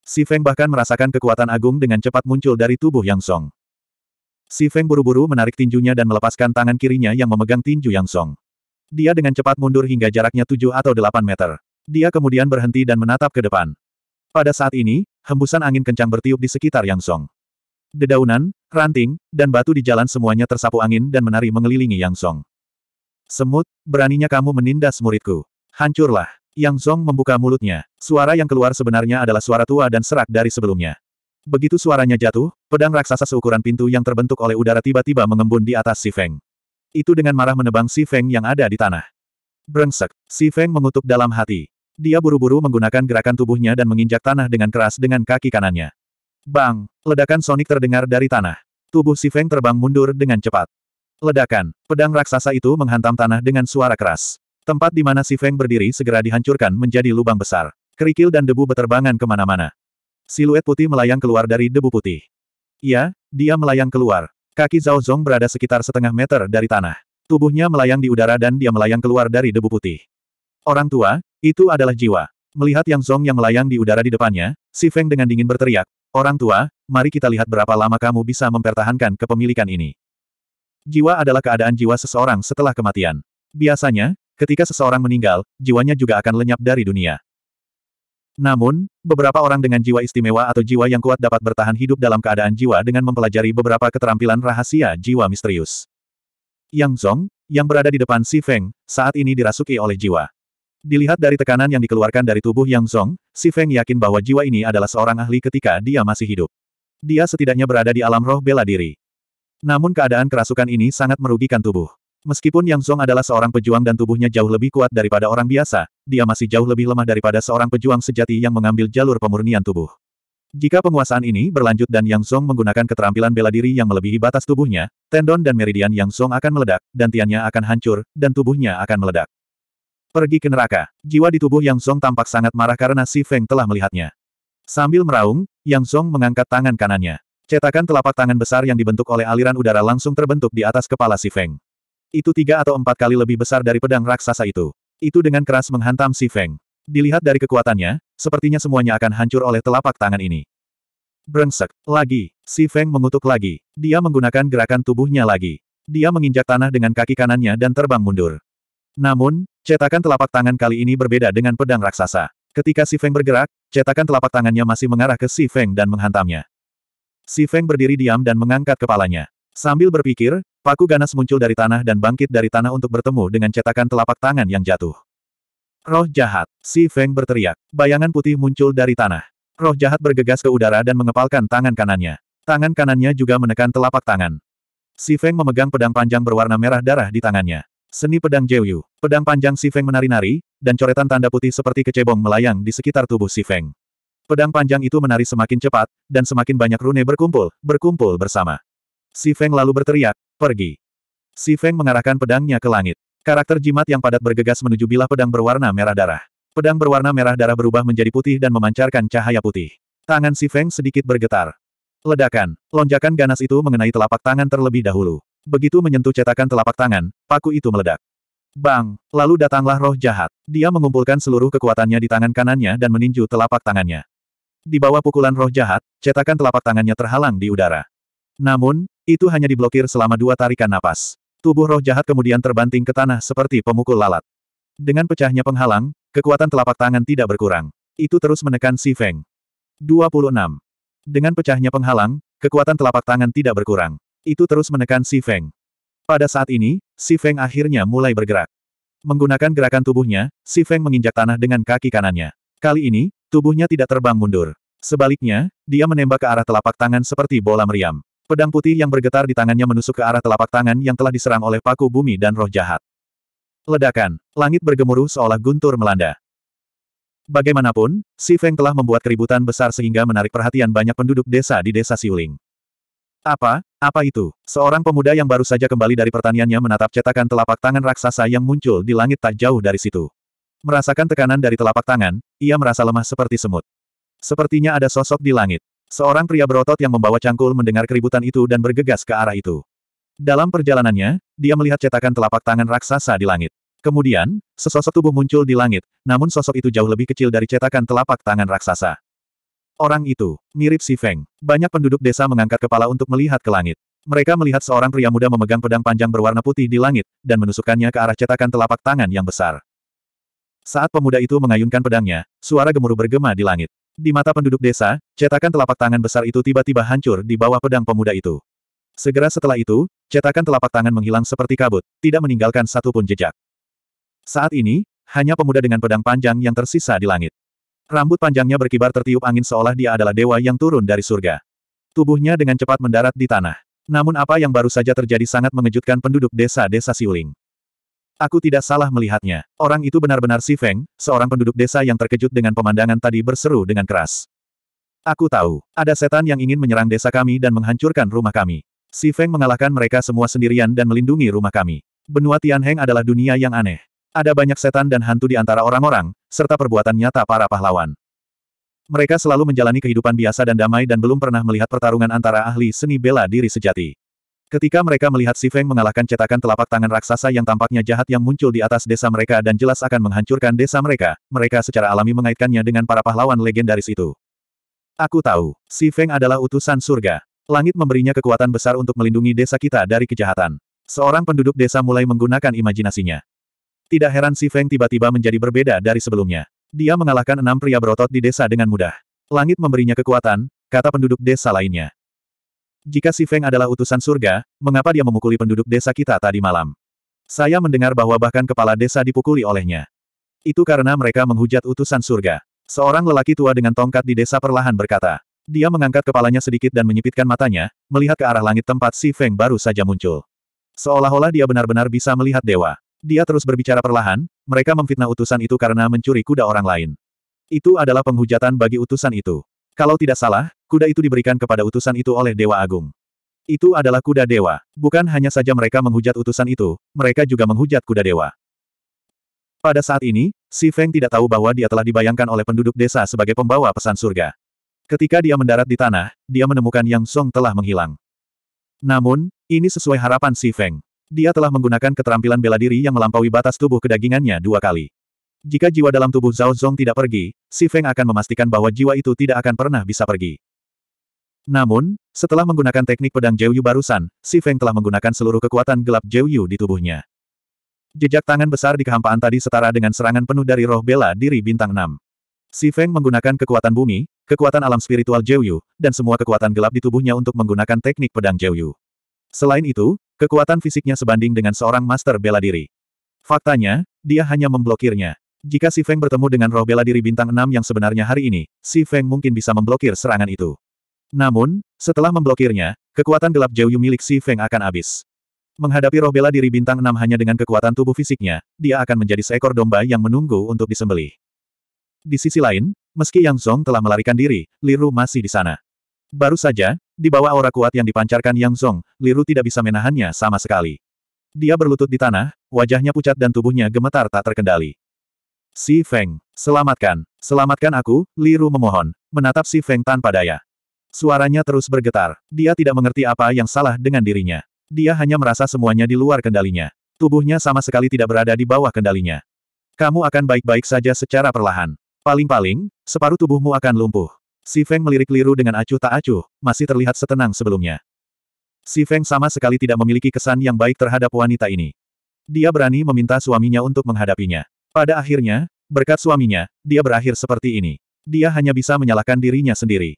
Si Feng bahkan merasakan kekuatan agung dengan cepat muncul dari tubuh Yang Song. Si Feng buru-buru menarik tinjunya dan melepaskan tangan kirinya yang memegang tinju Yang Song. Dia dengan cepat mundur hingga jaraknya 7 atau 8 meter. Dia kemudian berhenti dan menatap ke depan. Pada saat ini, Hembusan angin kencang bertiup di sekitar Yang Song. Dedaunan, ranting, dan batu di jalan semuanya tersapu angin dan menari mengelilingi Yang Song. Semut, beraninya kamu menindas muridku. Hancurlah. Yang Song membuka mulutnya. Suara yang keluar sebenarnya adalah suara tua dan serak dari sebelumnya. Begitu suaranya jatuh, pedang raksasa seukuran pintu yang terbentuk oleh udara tiba-tiba mengembun di atas Si Feng. Itu dengan marah menebang Si Feng yang ada di tanah. Brengsek, Si Feng mengutuk dalam hati. Dia buru-buru menggunakan gerakan tubuhnya dan menginjak tanah dengan keras dengan kaki kanannya. Bang! Ledakan sonik terdengar dari tanah. Tubuh si Feng terbang mundur dengan cepat. Ledakan. Pedang raksasa itu menghantam tanah dengan suara keras. Tempat di mana si Feng berdiri segera dihancurkan menjadi lubang besar. Kerikil dan debu beterbangan kemana-mana. Siluet putih melayang keluar dari debu putih. Iya, dia melayang keluar. Kaki Zhao Zong berada sekitar setengah meter dari tanah. Tubuhnya melayang di udara dan dia melayang keluar dari debu putih. Orang tua, itu adalah jiwa. Melihat Yang Zong yang melayang di udara di depannya, si Feng dengan dingin berteriak, Orang tua, mari kita lihat berapa lama kamu bisa mempertahankan kepemilikan ini. Jiwa adalah keadaan jiwa seseorang setelah kematian. Biasanya, ketika seseorang meninggal, jiwanya juga akan lenyap dari dunia. Namun, beberapa orang dengan jiwa istimewa atau jiwa yang kuat dapat bertahan hidup dalam keadaan jiwa dengan mempelajari beberapa keterampilan rahasia jiwa misterius. Yang Zong, yang berada di depan Si Feng, saat ini dirasuki oleh jiwa. Dilihat dari tekanan yang dikeluarkan dari tubuh Yang Zong, si Feng yakin bahwa jiwa ini adalah seorang ahli ketika dia masih hidup. Dia setidaknya berada di alam roh bela diri. Namun keadaan kerasukan ini sangat merugikan tubuh. Meskipun Yang Zong adalah seorang pejuang dan tubuhnya jauh lebih kuat daripada orang biasa, dia masih jauh lebih lemah daripada seorang pejuang sejati yang mengambil jalur pemurnian tubuh. Jika penguasaan ini berlanjut dan Yang Zong menggunakan keterampilan bela diri yang melebihi batas tubuhnya, tendon dan meridian Yang Zong akan meledak, dan tiannya akan hancur, dan tubuhnya akan meledak. Pergi ke neraka. Jiwa di tubuh Yang Song tampak sangat marah karena Si Feng telah melihatnya. Sambil meraung, Yang Song mengangkat tangan kanannya. Cetakan telapak tangan besar yang dibentuk oleh aliran udara langsung terbentuk di atas kepala Si Feng. Itu tiga atau empat kali lebih besar dari pedang raksasa itu. Itu dengan keras menghantam Si Feng. Dilihat dari kekuatannya, sepertinya semuanya akan hancur oleh telapak tangan ini. Brengsek. Lagi. Si Feng mengutuk lagi. Dia menggunakan gerakan tubuhnya lagi. Dia menginjak tanah dengan kaki kanannya dan terbang mundur. Namun, cetakan telapak tangan kali ini berbeda dengan pedang raksasa. Ketika Si Feng bergerak, cetakan telapak tangannya masih mengarah ke Si Feng dan menghantamnya. Si Feng berdiri diam dan mengangkat kepalanya. Sambil berpikir, paku ganas muncul dari tanah dan bangkit dari tanah untuk bertemu dengan cetakan telapak tangan yang jatuh. Roh jahat, Si Feng berteriak. Bayangan putih muncul dari tanah. Roh jahat bergegas ke udara dan mengepalkan tangan kanannya. Tangan kanannya juga menekan telapak tangan. Si Feng memegang pedang panjang berwarna merah darah di tangannya. Seni pedang Jeyu. Pedang panjang Si Feng menari-nari, dan coretan tanda putih seperti kecebong melayang di sekitar tubuh Si Feng. Pedang panjang itu menari semakin cepat, dan semakin banyak rune berkumpul, berkumpul bersama. Si Feng lalu berteriak, pergi. Si Feng mengarahkan pedangnya ke langit. Karakter jimat yang padat bergegas menuju bilah pedang berwarna merah darah. Pedang berwarna merah darah berubah menjadi putih dan memancarkan cahaya putih. Tangan Si Feng sedikit bergetar. Ledakan, lonjakan ganas itu mengenai telapak tangan terlebih dahulu. Begitu menyentuh cetakan telapak tangan, paku itu meledak. Bang! Lalu datanglah roh jahat. Dia mengumpulkan seluruh kekuatannya di tangan kanannya dan meninju telapak tangannya. Di bawah pukulan roh jahat, cetakan telapak tangannya terhalang di udara. Namun, itu hanya diblokir selama dua tarikan napas. Tubuh roh jahat kemudian terbanting ke tanah seperti pemukul lalat. Dengan pecahnya penghalang, kekuatan telapak tangan tidak berkurang. Itu terus menekan Si Feng. 26. Dengan pecahnya penghalang, kekuatan telapak tangan tidak berkurang. Itu terus menekan Si Feng. Pada saat ini, Si Feng akhirnya mulai bergerak. Menggunakan gerakan tubuhnya, Si Feng menginjak tanah dengan kaki kanannya. Kali ini, tubuhnya tidak terbang mundur. Sebaliknya, dia menembak ke arah telapak tangan seperti bola meriam. Pedang putih yang bergetar di tangannya menusuk ke arah telapak tangan yang telah diserang oleh paku bumi dan roh jahat. Ledakan, langit bergemuruh seolah guntur melanda. Bagaimanapun, Si Feng telah membuat keributan besar sehingga menarik perhatian banyak penduduk desa di desa Siuling. Apa? Apa itu? Seorang pemuda yang baru saja kembali dari pertaniannya menatap cetakan telapak tangan raksasa yang muncul di langit tak jauh dari situ. Merasakan tekanan dari telapak tangan, ia merasa lemah seperti semut. Sepertinya ada sosok di langit. Seorang pria berotot yang membawa cangkul mendengar keributan itu dan bergegas ke arah itu. Dalam perjalanannya, dia melihat cetakan telapak tangan raksasa di langit. Kemudian, sesosok tubuh muncul di langit, namun sosok itu jauh lebih kecil dari cetakan telapak tangan raksasa. Orang itu, mirip si Feng. Banyak penduduk desa mengangkat kepala untuk melihat ke langit. Mereka melihat seorang pria muda memegang pedang panjang berwarna putih di langit, dan menusukkannya ke arah cetakan telapak tangan yang besar. Saat pemuda itu mengayunkan pedangnya, suara gemuruh bergema di langit. Di mata penduduk desa, cetakan telapak tangan besar itu tiba-tiba hancur di bawah pedang pemuda itu. Segera setelah itu, cetakan telapak tangan menghilang seperti kabut, tidak meninggalkan satu pun jejak. Saat ini, hanya pemuda dengan pedang panjang yang tersisa di langit. Rambut panjangnya berkibar tertiup angin seolah dia adalah dewa yang turun dari surga. Tubuhnya dengan cepat mendarat di tanah. Namun apa yang baru saja terjadi sangat mengejutkan penduduk desa-desa Siuling. Aku tidak salah melihatnya. Orang itu benar-benar si Feng, seorang penduduk desa yang terkejut dengan pemandangan tadi berseru dengan keras. Aku tahu, ada setan yang ingin menyerang desa kami dan menghancurkan rumah kami. Si Feng mengalahkan mereka semua sendirian dan melindungi rumah kami. Benua Tianheng adalah dunia yang aneh. Ada banyak setan dan hantu di antara orang-orang, serta perbuatan nyata para pahlawan. Mereka selalu menjalani kehidupan biasa dan damai dan belum pernah melihat pertarungan antara ahli seni bela diri sejati. Ketika mereka melihat Si Feng mengalahkan cetakan telapak tangan raksasa yang tampaknya jahat yang muncul di atas desa mereka dan jelas akan menghancurkan desa mereka, mereka secara alami mengaitkannya dengan para pahlawan legendaris itu. Aku tahu, Si Feng adalah utusan surga. Langit memberinya kekuatan besar untuk melindungi desa kita dari kejahatan. Seorang penduduk desa mulai menggunakan imajinasinya. Tidak heran si Feng tiba-tiba menjadi berbeda dari sebelumnya. Dia mengalahkan enam pria berotot di desa dengan mudah. Langit memberinya kekuatan, kata penduduk desa lainnya. Jika si Feng adalah utusan surga, mengapa dia memukuli penduduk desa kita tadi malam? Saya mendengar bahwa bahkan kepala desa dipukuli olehnya. Itu karena mereka menghujat utusan surga. Seorang lelaki tua dengan tongkat di desa perlahan berkata. Dia mengangkat kepalanya sedikit dan menyipitkan matanya, melihat ke arah langit tempat si Feng baru saja muncul. Seolah-olah dia benar-benar bisa melihat dewa. Dia terus berbicara perlahan, mereka memfitnah utusan itu karena mencuri kuda orang lain. Itu adalah penghujatan bagi utusan itu. Kalau tidak salah, kuda itu diberikan kepada utusan itu oleh Dewa Agung. Itu adalah kuda dewa. Bukan hanya saja mereka menghujat utusan itu, mereka juga menghujat kuda dewa. Pada saat ini, Si Feng tidak tahu bahwa dia telah dibayangkan oleh penduduk desa sebagai pembawa pesan surga. Ketika dia mendarat di tanah, dia menemukan Yang Song telah menghilang. Namun, ini sesuai harapan Si Feng. Dia telah menggunakan keterampilan bela diri yang melampaui batas tubuh kedagingannya dua kali. Jika jiwa dalam tubuh Zhao Zong tidak pergi, Si Feng akan memastikan bahwa jiwa itu tidak akan pernah bisa pergi. Namun, setelah menggunakan teknik pedang Jiu Yu barusan, Si Feng telah menggunakan seluruh kekuatan gelap Jiu Yu di tubuhnya. Jejak tangan besar di kehampaan tadi setara dengan serangan penuh dari roh bela diri bintang 6. Si Feng menggunakan kekuatan bumi, kekuatan alam spiritual Jiu Yu, dan semua kekuatan gelap di tubuhnya untuk menggunakan teknik pedang Jiu Yu. Selain itu, Kekuatan fisiknya sebanding dengan seorang master bela diri. Faktanya, dia hanya memblokirnya. Jika Si Feng bertemu dengan roh bela diri bintang 6 yang sebenarnya hari ini, Si Feng mungkin bisa memblokir serangan itu. Namun, setelah memblokirnya, kekuatan gelap jauh milik Si Feng akan habis. Menghadapi roh bela diri bintang 6 hanya dengan kekuatan tubuh fisiknya, dia akan menjadi seekor domba yang menunggu untuk disembelih. Di sisi lain, meski Yang Zhong telah melarikan diri, Liru masih di sana. Baru saja, di bawah aura kuat yang dipancarkan Yang Zong, Liru tidak bisa menahannya sama sekali. Dia berlutut di tanah, wajahnya pucat dan tubuhnya gemetar tak terkendali. Si Feng, selamatkan, selamatkan aku, Liru memohon, menatap Si Feng tanpa daya. Suaranya terus bergetar, dia tidak mengerti apa yang salah dengan dirinya. Dia hanya merasa semuanya di luar kendalinya. Tubuhnya sama sekali tidak berada di bawah kendalinya. Kamu akan baik-baik saja secara perlahan. Paling-paling, separuh tubuhmu akan lumpuh. Si Feng melirik liru dengan acuh tak acuh, masih terlihat setenang sebelumnya. Si Feng sama sekali tidak memiliki kesan yang baik terhadap wanita ini. Dia berani meminta suaminya untuk menghadapinya. Pada akhirnya, berkat suaminya, dia berakhir seperti ini. Dia hanya bisa menyalahkan dirinya sendiri.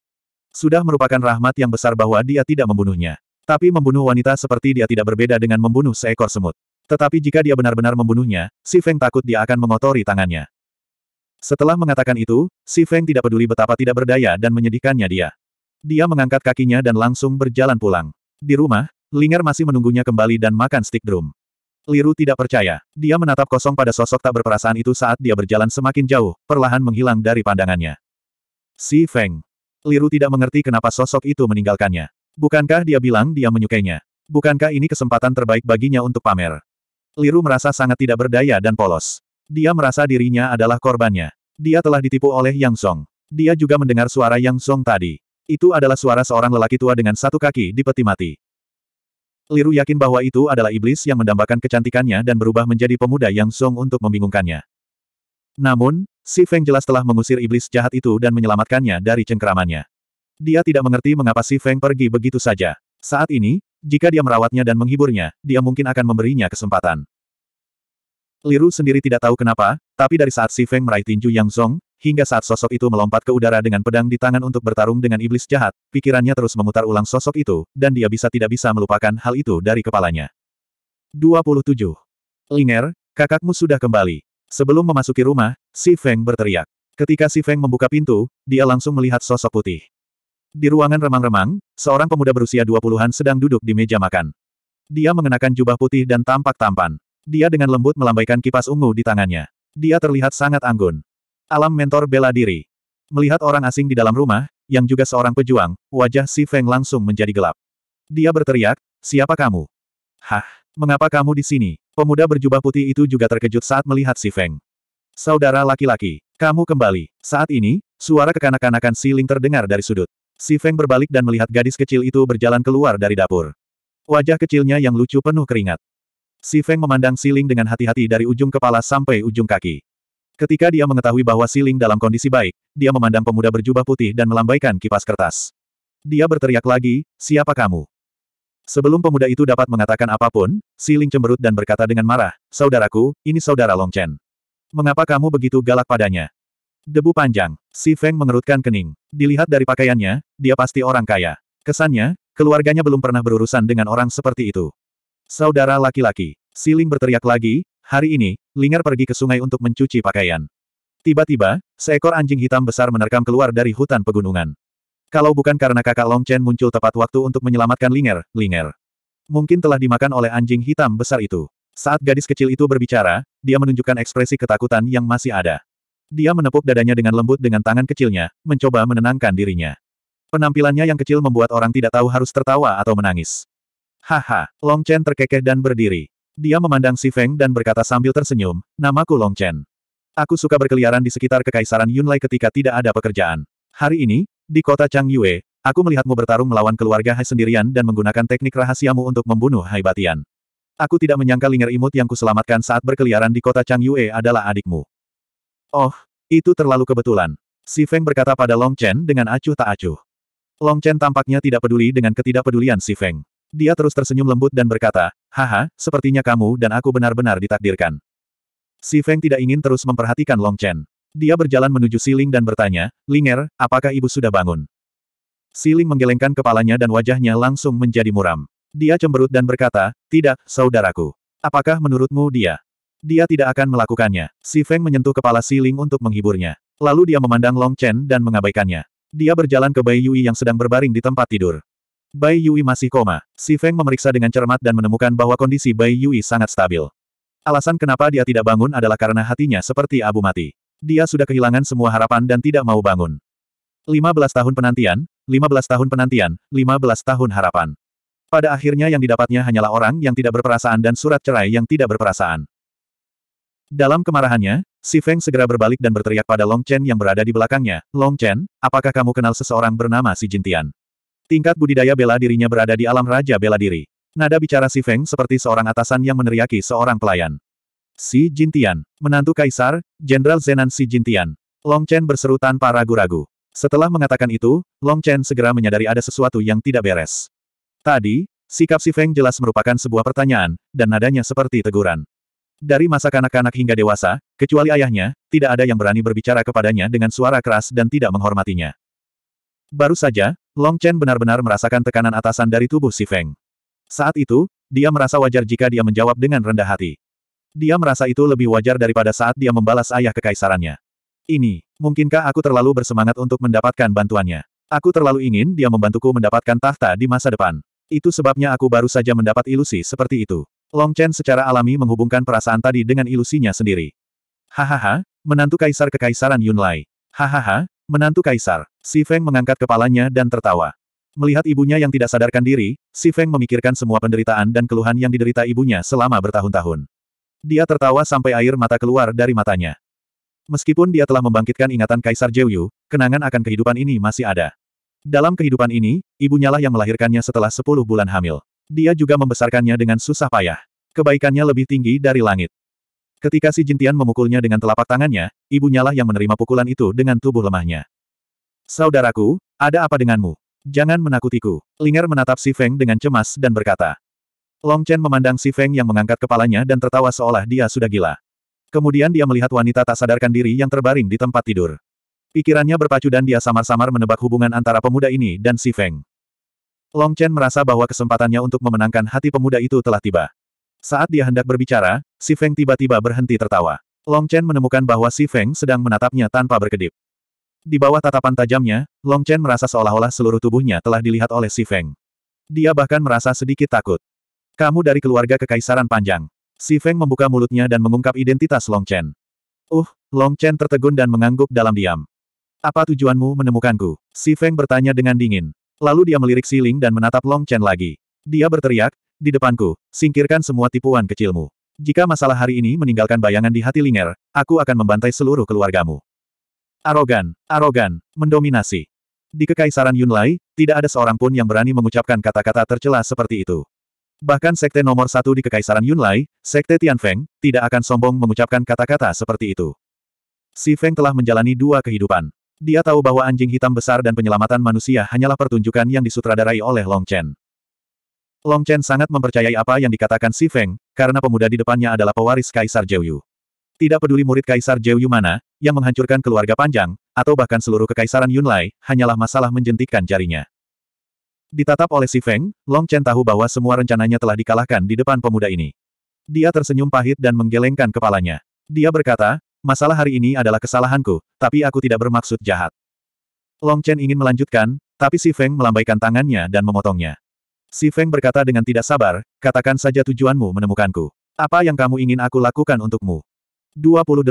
Sudah merupakan rahmat yang besar bahwa dia tidak membunuhnya. Tapi membunuh wanita seperti dia tidak berbeda dengan membunuh seekor semut. Tetapi jika dia benar-benar membunuhnya, Si Feng takut dia akan mengotori tangannya. Setelah mengatakan itu, si Feng tidak peduli betapa tidak berdaya dan menyedihkannya dia. Dia mengangkat kakinya dan langsung berjalan pulang. Di rumah, Linger masih menunggunya kembali dan makan stick drum. Liru tidak percaya. Dia menatap kosong pada sosok tak berperasaan itu saat dia berjalan semakin jauh, perlahan menghilang dari pandangannya. Si Feng. Liru tidak mengerti kenapa sosok itu meninggalkannya. Bukankah dia bilang dia menyukainya? Bukankah ini kesempatan terbaik baginya untuk pamer? Liru merasa sangat tidak berdaya dan polos. Dia merasa dirinya adalah korbannya. Dia telah ditipu oleh Yang Song. Dia juga mendengar suara Yang Song tadi. Itu adalah suara seorang lelaki tua dengan satu kaki di peti mati. Liru yakin bahwa itu adalah iblis yang mendambakan kecantikannya dan berubah menjadi pemuda yang song untuk membingungkannya. Namun, Si Feng jelas telah mengusir iblis jahat itu dan menyelamatkannya dari cengkeramannya. Dia tidak mengerti mengapa Si Feng pergi begitu saja. Saat ini, jika dia merawatnya dan menghiburnya, dia mungkin akan memberinya kesempatan. Liru sendiri tidak tahu kenapa, tapi dari saat Si Feng meraih tinju Yang Zong, hingga saat sosok itu melompat ke udara dengan pedang di tangan untuk bertarung dengan iblis jahat, pikirannya terus memutar ulang sosok itu, dan dia bisa tidak bisa melupakan hal itu dari kepalanya. 27. Linger, kakakmu sudah kembali. Sebelum memasuki rumah, Si Feng berteriak. Ketika Si Feng membuka pintu, dia langsung melihat sosok putih. Di ruangan remang-remang, seorang pemuda berusia 20-an sedang duduk di meja makan. Dia mengenakan jubah putih dan tampak tampan. Dia dengan lembut melambaikan kipas ungu di tangannya. Dia terlihat sangat anggun. Alam mentor bela diri. Melihat orang asing di dalam rumah, yang juga seorang pejuang, wajah Si Feng langsung menjadi gelap. Dia berteriak, siapa kamu? Hah, mengapa kamu di sini? Pemuda berjubah putih itu juga terkejut saat melihat Si Feng. Saudara laki-laki, kamu kembali. Saat ini, suara kekanak-kanakan Si Ling terdengar dari sudut. Si Feng berbalik dan melihat gadis kecil itu berjalan keluar dari dapur. Wajah kecilnya yang lucu penuh keringat. Si Feng memandang Siling dengan hati-hati dari ujung kepala sampai ujung kaki. Ketika dia mengetahui bahwa Siling dalam kondisi baik, dia memandang pemuda berjubah putih dan melambaikan kipas kertas. Dia berteriak lagi, siapa kamu? Sebelum pemuda itu dapat mengatakan apapun, Siling cemberut dan berkata dengan marah, Saudaraku, ini saudara Long Chen. Mengapa kamu begitu galak padanya? Debu panjang, Si Feng mengerutkan kening. Dilihat dari pakaiannya, dia pasti orang kaya. Kesannya, keluarganya belum pernah berurusan dengan orang seperti itu. Saudara laki-laki, Siling berteriak lagi, hari ini, Lingar pergi ke sungai untuk mencuci pakaian. Tiba-tiba, seekor anjing hitam besar menerkam keluar dari hutan pegunungan. Kalau bukan karena kakak Long Chen muncul tepat waktu untuk menyelamatkan Ling'er, Lingar. Mungkin telah dimakan oleh anjing hitam besar itu. Saat gadis kecil itu berbicara, dia menunjukkan ekspresi ketakutan yang masih ada. Dia menepuk dadanya dengan lembut dengan tangan kecilnya, mencoba menenangkan dirinya. Penampilannya yang kecil membuat orang tidak tahu harus tertawa atau menangis. Haha, Long Chen terkekeh dan berdiri. Dia memandang Si Feng dan berkata sambil tersenyum, namaku Long Chen. Aku suka berkeliaran di sekitar Kekaisaran Yunlai ketika tidak ada pekerjaan. Hari ini, di kota Chang Yue, aku melihatmu bertarung melawan keluarga Hai sendirian dan menggunakan teknik rahasiamu untuk membunuh Hai Batian. Aku tidak menyangka lingkar imut yang kuselamatkan saat berkeliaran di kota Chang Yue adalah adikmu. Oh, itu terlalu kebetulan. Si Feng berkata pada Long Chen dengan acuh tak acuh. Long Chen tampaknya tidak peduli dengan ketidakpedulian Si Feng. Dia terus tersenyum lembut dan berkata, Haha, sepertinya kamu dan aku benar-benar ditakdirkan. Si Feng tidak ingin terus memperhatikan Long Chen. Dia berjalan menuju Si Ling dan bertanya, Linger, apakah ibu sudah bangun? Si Ling menggelengkan kepalanya dan wajahnya langsung menjadi muram. Dia cemberut dan berkata, tidak, saudaraku. Apakah menurutmu dia? Dia tidak akan melakukannya. Si Feng menyentuh kepala Si Ling untuk menghiburnya. Lalu dia memandang Long Chen dan mengabaikannya. Dia berjalan ke Bai Yui yang sedang berbaring di tempat tidur. Bai Yui masih koma. Si Feng memeriksa dengan cermat dan menemukan bahwa kondisi Bai Yui sangat stabil. Alasan kenapa dia tidak bangun adalah karena hatinya seperti abu mati. Dia sudah kehilangan semua harapan dan tidak mau bangun. 15 tahun penantian, 15 tahun penantian, 15 tahun harapan. Pada akhirnya yang didapatnya hanyalah orang yang tidak berperasaan dan surat cerai yang tidak berperasaan. Dalam kemarahannya, Si Feng segera berbalik dan berteriak pada Long Chen yang berada di belakangnya, Long Chen, apakah kamu kenal seseorang bernama Si Jintian? Tingkat budidaya bela dirinya berada di alam raja bela diri. Nada bicara Si Feng seperti seorang atasan yang meneriaki seorang pelayan. Si Jintian, menantu kaisar, Jenderal Zenan Si Jintian. Long Chen berseru tanpa ragu-ragu. Setelah mengatakan itu, Long Chen segera menyadari ada sesuatu yang tidak beres. Tadi, sikap Si Feng jelas merupakan sebuah pertanyaan, dan nadanya seperti teguran. Dari masa kanak-kanak hingga dewasa, kecuali ayahnya, tidak ada yang berani berbicara kepadanya dengan suara keras dan tidak menghormatinya. Baru saja, Long Chen benar-benar merasakan tekanan atasan dari tubuh Si Feng. Saat itu, dia merasa wajar jika dia menjawab dengan rendah hati. Dia merasa itu lebih wajar daripada saat dia membalas ayah kekaisarannya. Ini, mungkinkah aku terlalu bersemangat untuk mendapatkan bantuannya? Aku terlalu ingin dia membantuku mendapatkan tahta di masa depan. Itu sebabnya aku baru saja mendapat ilusi seperti itu. Long Chen secara alami menghubungkan perasaan tadi dengan ilusinya sendiri. Hahaha, menantu kaisar kekaisaran Yunlai. Hahaha, Menantu Kaisar, Si Feng mengangkat kepalanya dan tertawa. Melihat ibunya yang tidak sadarkan diri, Si Feng memikirkan semua penderitaan dan keluhan yang diderita ibunya selama bertahun-tahun. Dia tertawa sampai air mata keluar dari matanya. Meskipun dia telah membangkitkan ingatan Kaisar Jeuyu, kenangan akan kehidupan ini masih ada. Dalam kehidupan ini, ibunya lah yang melahirkannya setelah 10 bulan hamil. Dia juga membesarkannya dengan susah payah. Kebaikannya lebih tinggi dari langit. Ketika si Jintian memukulnya dengan telapak tangannya, ibunya lah yang menerima pukulan itu dengan tubuh lemahnya. Saudaraku, ada apa denganmu? Jangan menakutiku. Linger menatap Si Feng dengan cemas dan berkata. Long Chen memandang Si Feng yang mengangkat kepalanya dan tertawa seolah dia sudah gila. Kemudian dia melihat wanita tak sadarkan diri yang terbaring di tempat tidur. Pikirannya berpacu dan dia samar-samar menebak hubungan antara pemuda ini dan Si Feng. Long Chen merasa bahwa kesempatannya untuk memenangkan hati pemuda itu telah tiba. Saat dia hendak berbicara, Si Feng tiba-tiba berhenti tertawa. Long Chen menemukan bahwa Si Feng sedang menatapnya tanpa berkedip. Di bawah tatapan tajamnya, Long Chen merasa seolah-olah seluruh tubuhnya telah dilihat oleh Si Feng. Dia bahkan merasa sedikit takut. Kamu dari keluarga Kekaisaran Panjang. Si Feng membuka mulutnya dan mengungkap identitas Long Chen. Uh, Long Chen tertegun dan mengangguk dalam diam. Apa tujuanmu menemukanku? Si Feng bertanya dengan dingin. Lalu dia melirik siling dan menatap Long Chen lagi. Dia berteriak, di depanku, singkirkan semua tipuan kecilmu. Jika masalah hari ini meninggalkan bayangan di hati Linger, aku akan membantai seluruh keluargamu. Arogan, arogan, mendominasi. Di Kekaisaran Yunlai, tidak ada seorang pun yang berani mengucapkan kata-kata tercela seperti itu. Bahkan sekte nomor satu di Kekaisaran Yunlai, sekte Tianfeng, tidak akan sombong mengucapkan kata-kata seperti itu. Si Feng telah menjalani dua kehidupan. Dia tahu bahwa anjing hitam besar dan penyelamatan manusia hanyalah pertunjukan yang disutradarai oleh Long Chen. Long Chen sangat mempercayai apa yang dikatakan Si Feng, karena pemuda di depannya adalah pewaris Kaisar Jeoyu. Tidak peduli murid Kaisar Jeoyu mana, yang menghancurkan keluarga panjang, atau bahkan seluruh kekaisaran Yunlai, hanyalah masalah menjentikkan jarinya. Ditatap oleh Si Feng, Long Chen tahu bahwa semua rencananya telah dikalahkan di depan pemuda ini. Dia tersenyum pahit dan menggelengkan kepalanya. Dia berkata, masalah hari ini adalah kesalahanku, tapi aku tidak bermaksud jahat. Long Chen ingin melanjutkan, tapi Si Feng melambaikan tangannya dan memotongnya. Si Feng berkata dengan tidak sabar, katakan saja tujuanmu menemukanku. Apa yang kamu ingin aku lakukan untukmu? 28.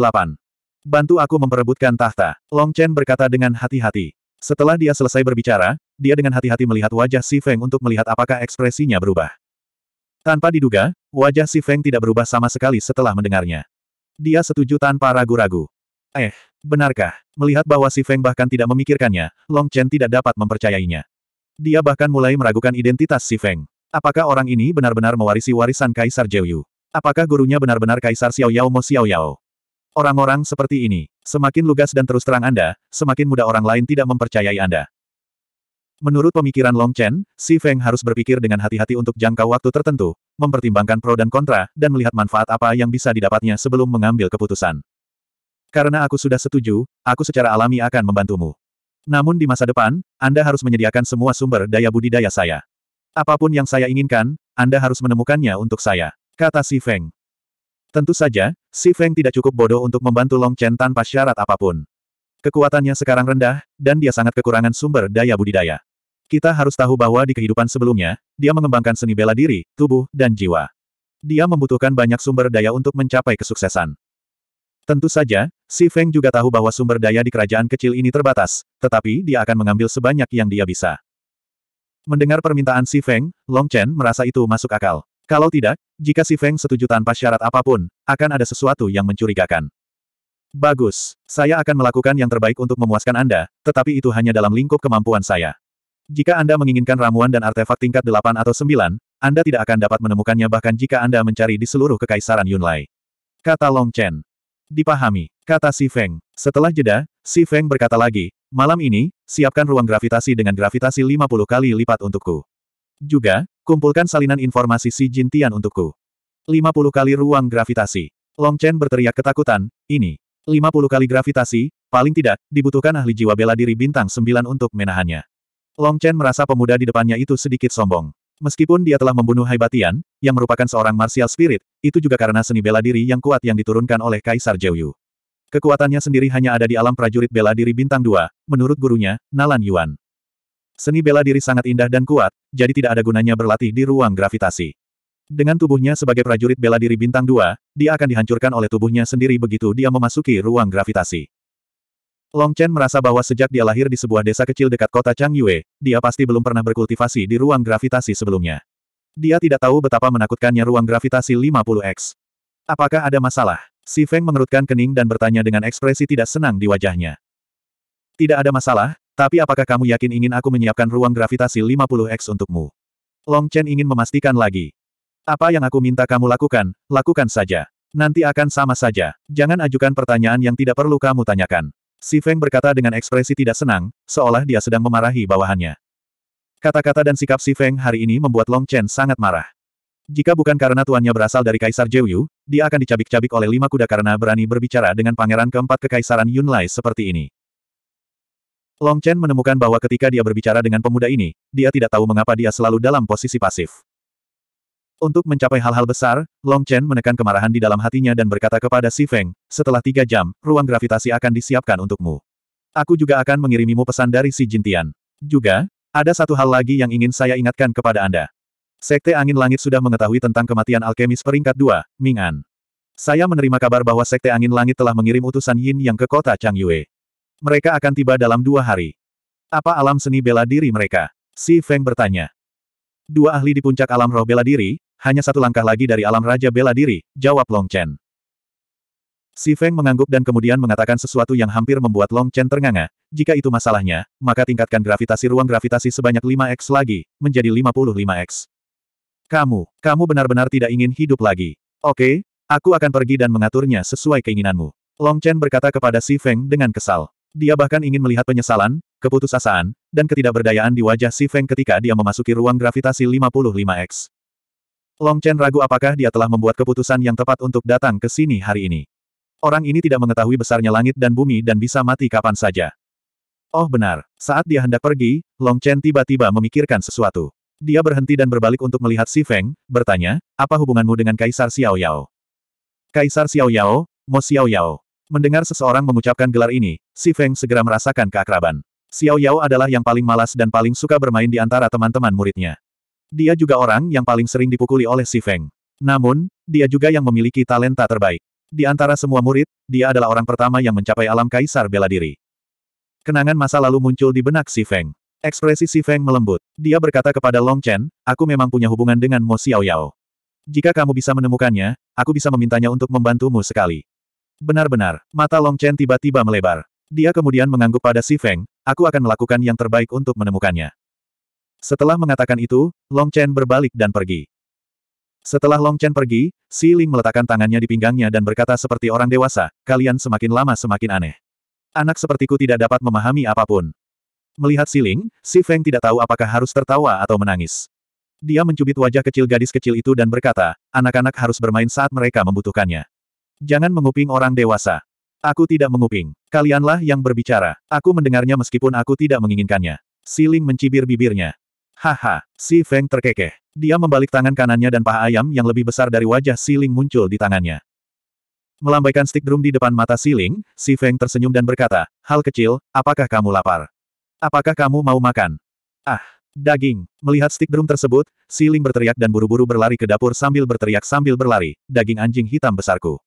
Bantu aku memperebutkan tahta. Long Chen berkata dengan hati-hati. Setelah dia selesai berbicara, dia dengan hati-hati melihat wajah Si Feng untuk melihat apakah ekspresinya berubah. Tanpa diduga, wajah Si Feng tidak berubah sama sekali setelah mendengarnya. Dia setuju tanpa ragu-ragu. Eh, benarkah? Melihat bahwa Si Feng bahkan tidak memikirkannya, Long Chen tidak dapat mempercayainya. Dia bahkan mulai meragukan identitas Si Feng. Apakah orang ini benar-benar mewarisi warisan Kaisar Jeyu? Apakah gurunya benar-benar Kaisar Xiao Yao Mo Xiao Yao? Orang-orang seperti ini, semakin lugas dan terus terang Anda, semakin mudah orang lain tidak mempercayai Anda. Menurut pemikiran Long Chen, Si Feng harus berpikir dengan hati-hati untuk jangka waktu tertentu, mempertimbangkan pro dan kontra, dan melihat manfaat apa yang bisa didapatnya sebelum mengambil keputusan. Karena aku sudah setuju, aku secara alami akan membantumu. Namun di masa depan, Anda harus menyediakan semua sumber daya budidaya saya. Apapun yang saya inginkan, Anda harus menemukannya untuk saya, kata Si Feng. Tentu saja, Si Feng tidak cukup bodoh untuk membantu Long Chen tanpa syarat apapun. Kekuatannya sekarang rendah, dan dia sangat kekurangan sumber daya budidaya. Kita harus tahu bahwa di kehidupan sebelumnya, dia mengembangkan seni bela diri, tubuh, dan jiwa. Dia membutuhkan banyak sumber daya untuk mencapai kesuksesan. Tentu saja, si Feng juga tahu bahwa sumber daya di kerajaan kecil ini terbatas, tetapi dia akan mengambil sebanyak yang dia bisa. Mendengar permintaan si Feng, Long Chen merasa itu masuk akal. Kalau tidak, jika si Feng setuju tanpa syarat apapun, akan ada sesuatu yang mencurigakan. Bagus, saya akan melakukan yang terbaik untuk memuaskan Anda, tetapi itu hanya dalam lingkup kemampuan saya. Jika Anda menginginkan ramuan dan artefak tingkat 8 atau 9, Anda tidak akan dapat menemukannya bahkan jika Anda mencari di seluruh kekaisaran Yunlai. Kata Long Chen. Dipahami, kata Si Feng. Setelah jeda, Si Feng berkata lagi, malam ini, siapkan ruang gravitasi dengan gravitasi 50 kali lipat untukku. Juga, kumpulkan salinan informasi Si Jintian untukku. 50 kali ruang gravitasi. Long Chen berteriak ketakutan, ini. 50 kali gravitasi, paling tidak, dibutuhkan ahli jiwa bela diri bintang 9 untuk menahannya. Long Chen merasa pemuda di depannya itu sedikit sombong. Meskipun dia telah membunuh Hai Batian, yang merupakan seorang martial spirit, itu juga karena seni bela diri yang kuat yang diturunkan oleh Kaisar Jiuyu. Kekuatannya sendiri hanya ada di alam prajurit bela diri bintang dua, menurut gurunya, Nalan Yuan. Seni bela diri sangat indah dan kuat, jadi tidak ada gunanya berlatih di ruang gravitasi. Dengan tubuhnya sebagai prajurit bela diri bintang dua, dia akan dihancurkan oleh tubuhnya sendiri begitu dia memasuki ruang gravitasi. Long Chen merasa bahwa sejak dia lahir di sebuah desa kecil dekat kota Chang Changyue, dia pasti belum pernah berkultivasi di ruang gravitasi sebelumnya. Dia tidak tahu betapa menakutkannya ruang gravitasi 50X. Apakah ada masalah? Si Feng mengerutkan kening dan bertanya dengan ekspresi tidak senang di wajahnya. Tidak ada masalah, tapi apakah kamu yakin ingin aku menyiapkan ruang gravitasi 50X untukmu? Long Chen ingin memastikan lagi. Apa yang aku minta kamu lakukan, lakukan saja. Nanti akan sama saja. Jangan ajukan pertanyaan yang tidak perlu kamu tanyakan. Si Feng berkata dengan ekspresi tidak senang, seolah dia sedang memarahi bawahannya. Kata-kata dan sikap Si Feng hari ini membuat Long Chen sangat marah. Jika bukan karena tuannya berasal dari Kaisar Jeyu, dia akan dicabik-cabik oleh lima kuda karena berani berbicara dengan pangeran keempat kekaisaran Yunlai seperti ini. Long Chen menemukan bahwa ketika dia berbicara dengan pemuda ini, dia tidak tahu mengapa dia selalu dalam posisi pasif. Untuk mencapai hal-hal besar, Long Chen menekan kemarahan di dalam hatinya dan berkata kepada Si Feng, setelah tiga jam, ruang gravitasi akan disiapkan untukmu. Aku juga akan mengirimimu pesan dari Si Jintian. Juga, ada satu hal lagi yang ingin saya ingatkan kepada Anda. Sekte Angin Langit sudah mengetahui tentang kematian alkemis peringkat 2, Ming An. Saya menerima kabar bahwa Sekte Angin Langit telah mengirim utusan Yin yang ke kota Chang Yue. Mereka akan tiba dalam dua hari. Apa alam seni bela diri mereka? Si Feng bertanya. Dua ahli di puncak alam roh bela diri, hanya satu langkah lagi dari alam Raja Bela Diri, jawab Long Chen. Si Feng mengangguk dan kemudian mengatakan sesuatu yang hampir membuat Long Chen ternganga, jika itu masalahnya, maka tingkatkan gravitasi ruang gravitasi sebanyak 5x lagi, menjadi 55x. Kamu, kamu benar-benar tidak ingin hidup lagi. Oke, aku akan pergi dan mengaturnya sesuai keinginanmu. Long Chen berkata kepada Si Feng dengan kesal. Dia bahkan ingin melihat penyesalan, keputusasaan, dan ketidakberdayaan di wajah Si Feng ketika dia memasuki ruang gravitasi 55X. Long Chen ragu apakah dia telah membuat keputusan yang tepat untuk datang ke sini hari ini. Orang ini tidak mengetahui besarnya langit dan bumi dan bisa mati kapan saja. Oh benar, saat dia hendak pergi, Long Chen tiba-tiba memikirkan sesuatu. Dia berhenti dan berbalik untuk melihat Si Feng, bertanya, apa hubunganmu dengan Kaisar Xiao Yao? Kaisar Xiao Yao, Mo Xiao Yao. Mendengar seseorang mengucapkan gelar ini, Si Feng segera merasakan keakraban. Xiao Yao adalah yang paling malas dan paling suka bermain di antara teman-teman muridnya. Dia juga orang yang paling sering dipukuli oleh Si Feng. Namun, dia juga yang memiliki talenta terbaik. Di antara semua murid, dia adalah orang pertama yang mencapai alam kaisar bela diri. Kenangan masa lalu muncul di benak Si Feng. Ekspresi Si Feng melembut. Dia berkata kepada Long Chen, aku memang punya hubungan dengan Mo Xiaoyao. Jika kamu bisa menemukannya, aku bisa memintanya untuk membantumu sekali. Benar-benar, mata Long Chen tiba-tiba melebar. Dia kemudian mengangguk pada Si Feng, aku akan melakukan yang terbaik untuk menemukannya. Setelah mengatakan itu, Long Chen berbalik dan pergi. Setelah Long Chen pergi, Si Ling meletakkan tangannya di pinggangnya dan berkata seperti orang dewasa, kalian semakin lama semakin aneh. Anak sepertiku tidak dapat memahami apapun. Melihat Si Ling, Si Feng tidak tahu apakah harus tertawa atau menangis. Dia mencubit wajah kecil gadis kecil itu dan berkata, anak-anak harus bermain saat mereka membutuhkannya. Jangan menguping orang dewasa. Aku tidak menguping. Kalianlah yang berbicara. Aku mendengarnya meskipun aku tidak menginginkannya. Si Ling mencibir bibirnya. Haha, si Feng terkekeh. Dia membalik tangan kanannya dan paha ayam yang lebih besar dari wajah Si Ling muncul di tangannya. Melambaikan stick drum di depan mata Si Ling, si Feng tersenyum dan berkata, Hal kecil, apakah kamu lapar? Apakah kamu mau makan? Ah, daging. Melihat stick drum tersebut, Si Ling berteriak dan buru-buru berlari ke dapur sambil berteriak sambil berlari, daging anjing hitam besarku.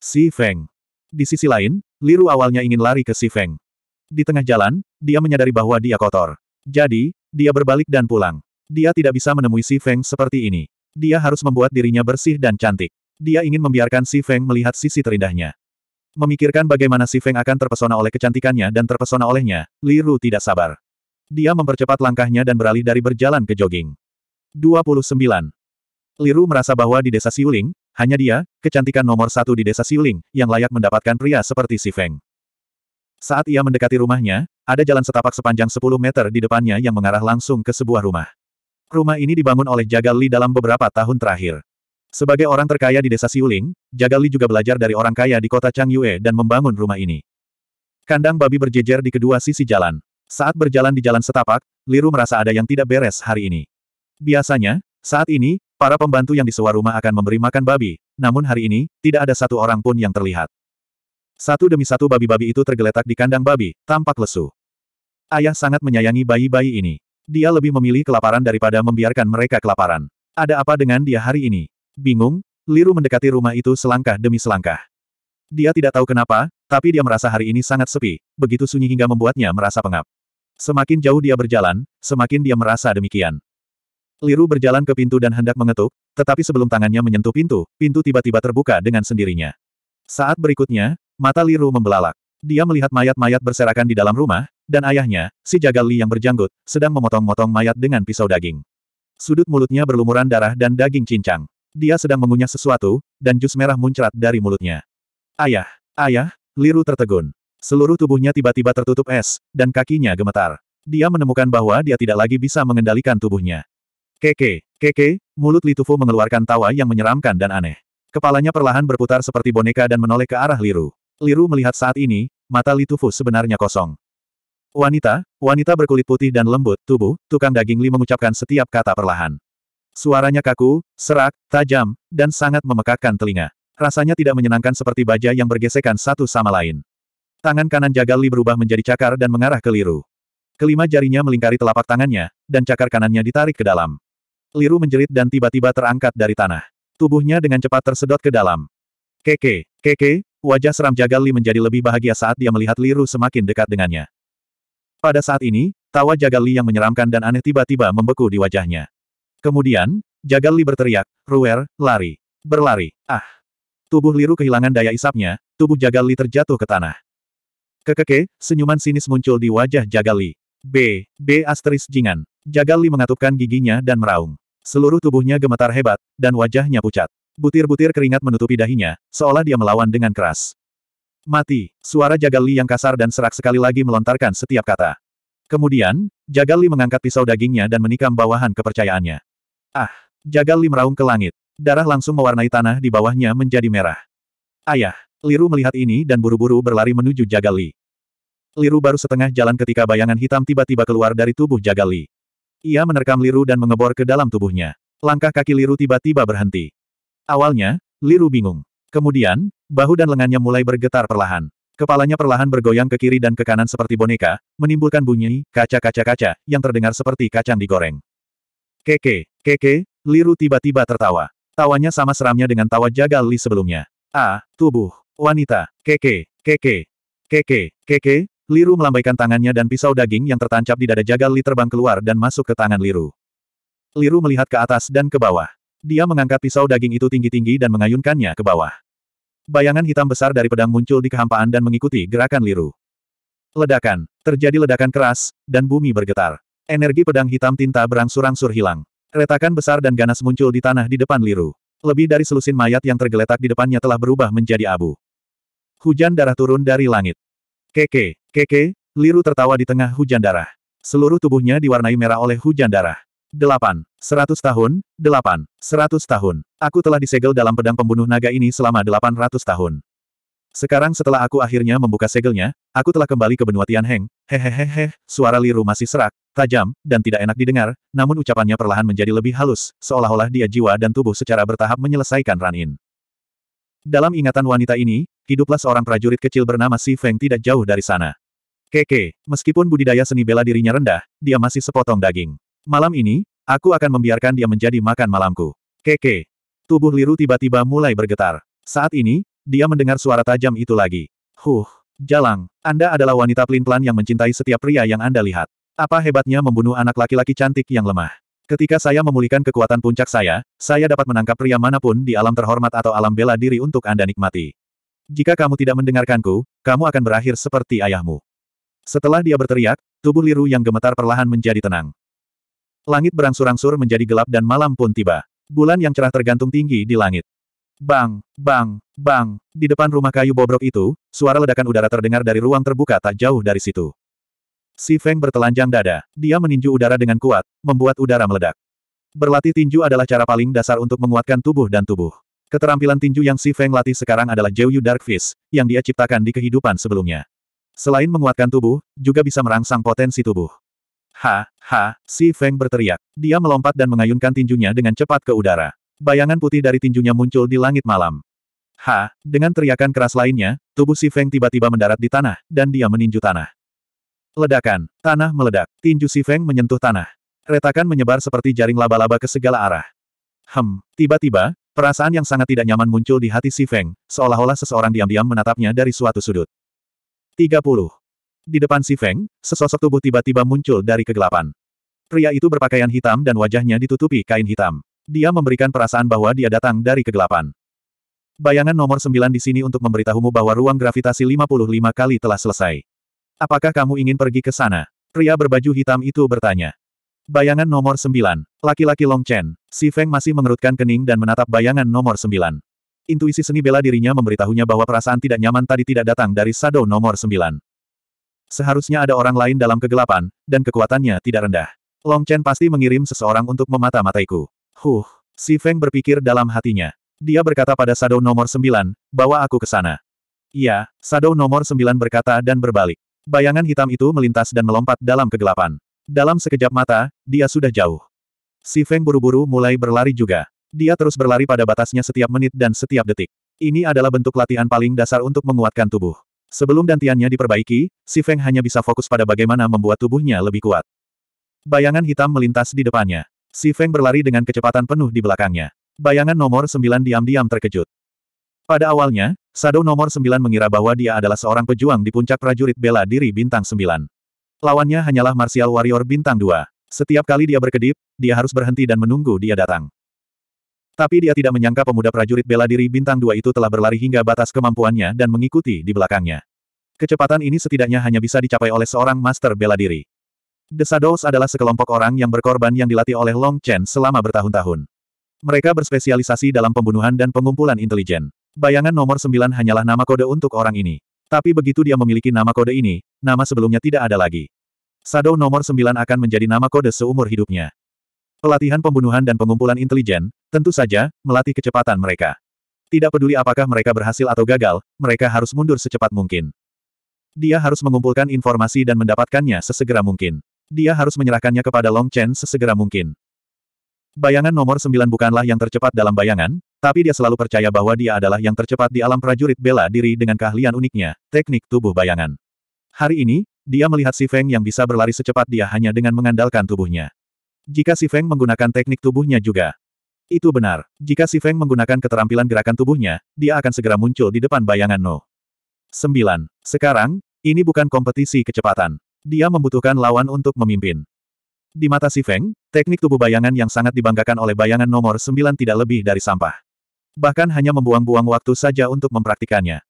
Si Feng. Di sisi lain, Liru awalnya ingin lari ke Si Feng. Di tengah jalan, dia menyadari bahwa dia kotor. Jadi, dia berbalik dan pulang. Dia tidak bisa menemui Si Feng seperti ini. Dia harus membuat dirinya bersih dan cantik. Dia ingin membiarkan Si Feng melihat sisi terindahnya. Memikirkan bagaimana Si Feng akan terpesona oleh kecantikannya dan terpesona olehnya, Li Ru tidak sabar. Dia mempercepat langkahnya dan beralih dari berjalan ke jogging. 29. Li Ru merasa bahwa di desa Siuling, hanya dia, kecantikan nomor satu di desa Siuling, yang layak mendapatkan pria seperti Si Feng. Saat ia mendekati rumahnya, ada jalan setapak sepanjang 10 meter di depannya yang mengarah langsung ke sebuah rumah. Rumah ini dibangun oleh Jagal Li dalam beberapa tahun terakhir. Sebagai orang terkaya di desa Siuling, Jagal Li juga belajar dari orang kaya di kota Changyue dan membangun rumah ini. Kandang babi berjejer di kedua sisi jalan. Saat berjalan di jalan setapak, Liru merasa ada yang tidak beres hari ini. Biasanya, saat ini, Para pembantu yang disewa rumah akan memberi makan babi, namun hari ini, tidak ada satu orang pun yang terlihat. Satu demi satu babi-babi itu tergeletak di kandang babi, tampak lesu. Ayah sangat menyayangi bayi-bayi ini. Dia lebih memilih kelaparan daripada membiarkan mereka kelaparan. Ada apa dengan dia hari ini? Bingung, Liru mendekati rumah itu selangkah demi selangkah. Dia tidak tahu kenapa, tapi dia merasa hari ini sangat sepi, begitu sunyi hingga membuatnya merasa pengap. Semakin jauh dia berjalan, semakin dia merasa demikian. Liru berjalan ke pintu dan hendak mengetuk, tetapi sebelum tangannya menyentuh pintu, pintu tiba-tiba terbuka dengan sendirinya. Saat berikutnya, mata Liru membelalak. Dia melihat mayat-mayat berserakan di dalam rumah, dan ayahnya, si jagal Li yang berjanggut, sedang memotong-motong mayat dengan pisau daging. Sudut mulutnya berlumuran darah dan daging cincang. Dia sedang mengunyah sesuatu, dan jus merah muncrat dari mulutnya. Ayah! Ayah! Liru tertegun. Seluruh tubuhnya tiba-tiba tertutup es, dan kakinya gemetar. Dia menemukan bahwa dia tidak lagi bisa mengendalikan tubuhnya. Keke, keke, mulut Litufu mengeluarkan tawa yang menyeramkan dan aneh. Kepalanya perlahan berputar seperti boneka dan menoleh ke arah Liru. Liru melihat saat ini, mata Litufu sebenarnya kosong. Wanita, wanita berkulit putih dan lembut, tubuh, tukang daging Li mengucapkan setiap kata perlahan. Suaranya kaku, serak, tajam, dan sangat memekakkan telinga. Rasanya tidak menyenangkan seperti baja yang bergesekan satu sama lain. Tangan kanan Jagal Li berubah menjadi cakar dan mengarah ke Liru. Kelima jarinya melingkari telapak tangannya, dan cakar kanannya ditarik ke dalam. Liru menjerit dan tiba-tiba terangkat dari tanah. Tubuhnya dengan cepat tersedot ke dalam. Keke, keke, Wajah seram Jagal Li menjadi lebih bahagia saat dia melihat Liru semakin dekat dengannya. Pada saat ini, tawa Jagal Li yang menyeramkan dan aneh tiba-tiba membeku di wajahnya. Kemudian, Jagal Li berteriak, Ruer, lari. Berlari. Ah. Tubuh Liru kehilangan daya isapnya, tubuh Jagal Li terjatuh ke tanah. Kekeke, senyuman sinis muncul di wajah Jagal Li. B. B asteris jingan. Jagal Li mengatupkan giginya dan meraung. Seluruh tubuhnya gemetar hebat, dan wajahnya pucat. Butir-butir keringat menutupi dahinya, seolah dia melawan dengan keras. Mati, suara Jagal Li yang kasar dan serak sekali lagi melontarkan setiap kata. Kemudian, Jagal Li mengangkat pisau dagingnya dan menikam bawahan kepercayaannya. Ah, Jagal Li meraung ke langit. Darah langsung mewarnai tanah di bawahnya menjadi merah. Ayah, Liru melihat ini dan buru-buru berlari menuju Jagal Li. Liru baru setengah jalan ketika bayangan hitam tiba-tiba keluar dari tubuh Jagal Li. Ia menerkam Liru dan mengebor ke dalam tubuhnya. Langkah kaki Liru tiba-tiba berhenti. Awalnya, Liru bingung. Kemudian, bahu dan lengannya mulai bergetar perlahan. Kepalanya perlahan bergoyang ke kiri dan ke kanan seperti boneka, menimbulkan bunyi kaca-kaca-kaca yang terdengar seperti kacang digoreng. Keke, keke, Liru tiba-tiba tertawa. Tawanya sama seramnya dengan tawa jagal Li sebelumnya. Ah, tubuh, wanita, keke, keke, keke, keke, Liru melambaikan tangannya dan pisau daging yang tertancap di dada Jagal Li terbang keluar dan masuk ke tangan Liru. Liru melihat ke atas dan ke bawah. Dia mengangkat pisau daging itu tinggi-tinggi dan mengayunkannya ke bawah. Bayangan hitam besar dari pedang muncul di kehampaan dan mengikuti gerakan liru. Ledakan. Terjadi ledakan keras, dan bumi bergetar. Energi pedang hitam tinta berangsur-angsur hilang. Retakan besar dan ganas muncul di tanah di depan liru. Lebih dari selusin mayat yang tergeletak di depannya telah berubah menjadi abu. Hujan darah turun dari langit. Keke, keke, liru tertawa di tengah hujan darah. Seluruh tubuhnya diwarnai merah oleh hujan darah. 8. 100 tahun, 8. 100 tahun. Aku telah disegel dalam pedang pembunuh naga ini selama 800 tahun. Sekarang setelah aku akhirnya membuka segelnya, aku telah kembali ke benua Tianheng, hehehehe, suara Liru masih serak, tajam, dan tidak enak didengar, namun ucapannya perlahan menjadi lebih halus, seolah-olah dia jiwa dan tubuh secara bertahap menyelesaikan ranin. Dalam ingatan wanita ini, hiduplah seorang prajurit kecil bernama Si Feng tidak jauh dari sana. Keke, meskipun budidaya seni bela dirinya rendah, dia masih sepotong daging. Malam ini, aku akan membiarkan dia menjadi makan malamku. Keke. Tubuh Liru tiba-tiba mulai bergetar. Saat ini, dia mendengar suara tajam itu lagi. Huh, Jalang, Anda adalah wanita pelin-pelan yang mencintai setiap pria yang Anda lihat. Apa hebatnya membunuh anak laki-laki cantik yang lemah? Ketika saya memulihkan kekuatan puncak saya, saya dapat menangkap pria manapun di alam terhormat atau alam bela diri untuk Anda nikmati. Jika kamu tidak mendengarkanku, kamu akan berakhir seperti ayahmu. Setelah dia berteriak, tubuh Liru yang gemetar perlahan menjadi tenang. Langit berangsur-angsur menjadi gelap dan malam pun tiba. Bulan yang cerah tergantung tinggi di langit. Bang, bang, bang. Di depan rumah kayu bobrok itu, suara ledakan udara terdengar dari ruang terbuka tak jauh dari situ. Si Feng bertelanjang dada. Dia meninju udara dengan kuat, membuat udara meledak. Berlatih tinju adalah cara paling dasar untuk menguatkan tubuh dan tubuh. Keterampilan tinju yang Si Feng latih sekarang adalah Yu Dark Fist, yang dia ciptakan di kehidupan sebelumnya. Selain menguatkan tubuh, juga bisa merangsang potensi tubuh. Ha, ha, si Feng berteriak. Dia melompat dan mengayunkan tinjunya dengan cepat ke udara. Bayangan putih dari tinjunya muncul di langit malam. Ha, dengan teriakan keras lainnya, tubuh si Feng tiba-tiba mendarat di tanah, dan dia meninju tanah. Ledakan, tanah meledak, tinju si Feng menyentuh tanah. Retakan menyebar seperti jaring laba-laba ke segala arah. Hem, tiba-tiba, perasaan yang sangat tidak nyaman muncul di hati si Feng, seolah-olah seseorang diam-diam menatapnya dari suatu sudut. 30. Di depan si Feng, sesosok tubuh tiba-tiba muncul dari kegelapan. Pria itu berpakaian hitam dan wajahnya ditutupi kain hitam. Dia memberikan perasaan bahwa dia datang dari kegelapan. Bayangan nomor 9 di sini untuk memberitahumu bahwa ruang gravitasi 55 kali telah selesai. Apakah kamu ingin pergi ke sana? Pria berbaju hitam itu bertanya. Bayangan nomor 9. Laki-laki Long Chen. Si Feng masih mengerutkan kening dan menatap bayangan nomor 9. Intuisi seni bela dirinya memberitahunya bahwa perasaan tidak nyaman tadi tidak datang dari Shadow nomor 9. Seharusnya ada orang lain dalam kegelapan, dan kekuatannya tidak rendah. Long Chen pasti mengirim seseorang untuk memata-mataiku. Huh, Si Feng berpikir dalam hatinya. Dia berkata pada Shadow nomor sembilan, bawa aku ke sana. Iya, Shadow nomor sembilan berkata dan berbalik. Bayangan hitam itu melintas dan melompat dalam kegelapan. Dalam sekejap mata, dia sudah jauh. Si Feng buru-buru mulai berlari juga. Dia terus berlari pada batasnya setiap menit dan setiap detik. Ini adalah bentuk latihan paling dasar untuk menguatkan tubuh. Sebelum dantiannya diperbaiki, si Feng hanya bisa fokus pada bagaimana membuat tubuhnya lebih kuat. Bayangan hitam melintas di depannya. Si Feng berlari dengan kecepatan penuh di belakangnya. Bayangan nomor sembilan diam-diam terkejut. Pada awalnya, Sado nomor sembilan mengira bahwa dia adalah seorang pejuang di puncak prajurit bela diri bintang sembilan. Lawannya hanyalah Martial Warrior bintang dua. Setiap kali dia berkedip, dia harus berhenti dan menunggu dia datang. Tapi dia tidak menyangka pemuda prajurit bela diri bintang dua itu telah berlari hingga batas kemampuannya dan mengikuti di belakangnya. Kecepatan ini setidaknya hanya bisa dicapai oleh seorang master bela diri. The Shadows adalah sekelompok orang yang berkorban yang dilatih oleh Long Chen selama bertahun-tahun. Mereka berspesialisasi dalam pembunuhan dan pengumpulan intelijen. Bayangan nomor sembilan hanyalah nama kode untuk orang ini. Tapi begitu dia memiliki nama kode ini, nama sebelumnya tidak ada lagi. Shadow nomor sembilan akan menjadi nama kode seumur hidupnya. Pelatihan pembunuhan dan pengumpulan intelijen, tentu saja, melatih kecepatan mereka. Tidak peduli apakah mereka berhasil atau gagal, mereka harus mundur secepat mungkin. Dia harus mengumpulkan informasi dan mendapatkannya sesegera mungkin. Dia harus menyerahkannya kepada Long Chen sesegera mungkin. Bayangan nomor sembilan bukanlah yang tercepat dalam bayangan, tapi dia selalu percaya bahwa dia adalah yang tercepat di alam prajurit bela diri dengan keahlian uniknya, teknik tubuh bayangan. Hari ini, dia melihat si Feng yang bisa berlari secepat dia hanya dengan mengandalkan tubuhnya. Jika Si Feng menggunakan teknik tubuhnya juga. Itu benar. Jika Si Feng menggunakan keterampilan gerakan tubuhnya, dia akan segera muncul di depan bayangan No. 9. Sekarang, ini bukan kompetisi kecepatan. Dia membutuhkan lawan untuk memimpin. Di mata Si Feng, teknik tubuh bayangan yang sangat dibanggakan oleh bayangan nomor 9 tidak lebih dari sampah. Bahkan hanya membuang-buang waktu saja untuk mempraktikannya.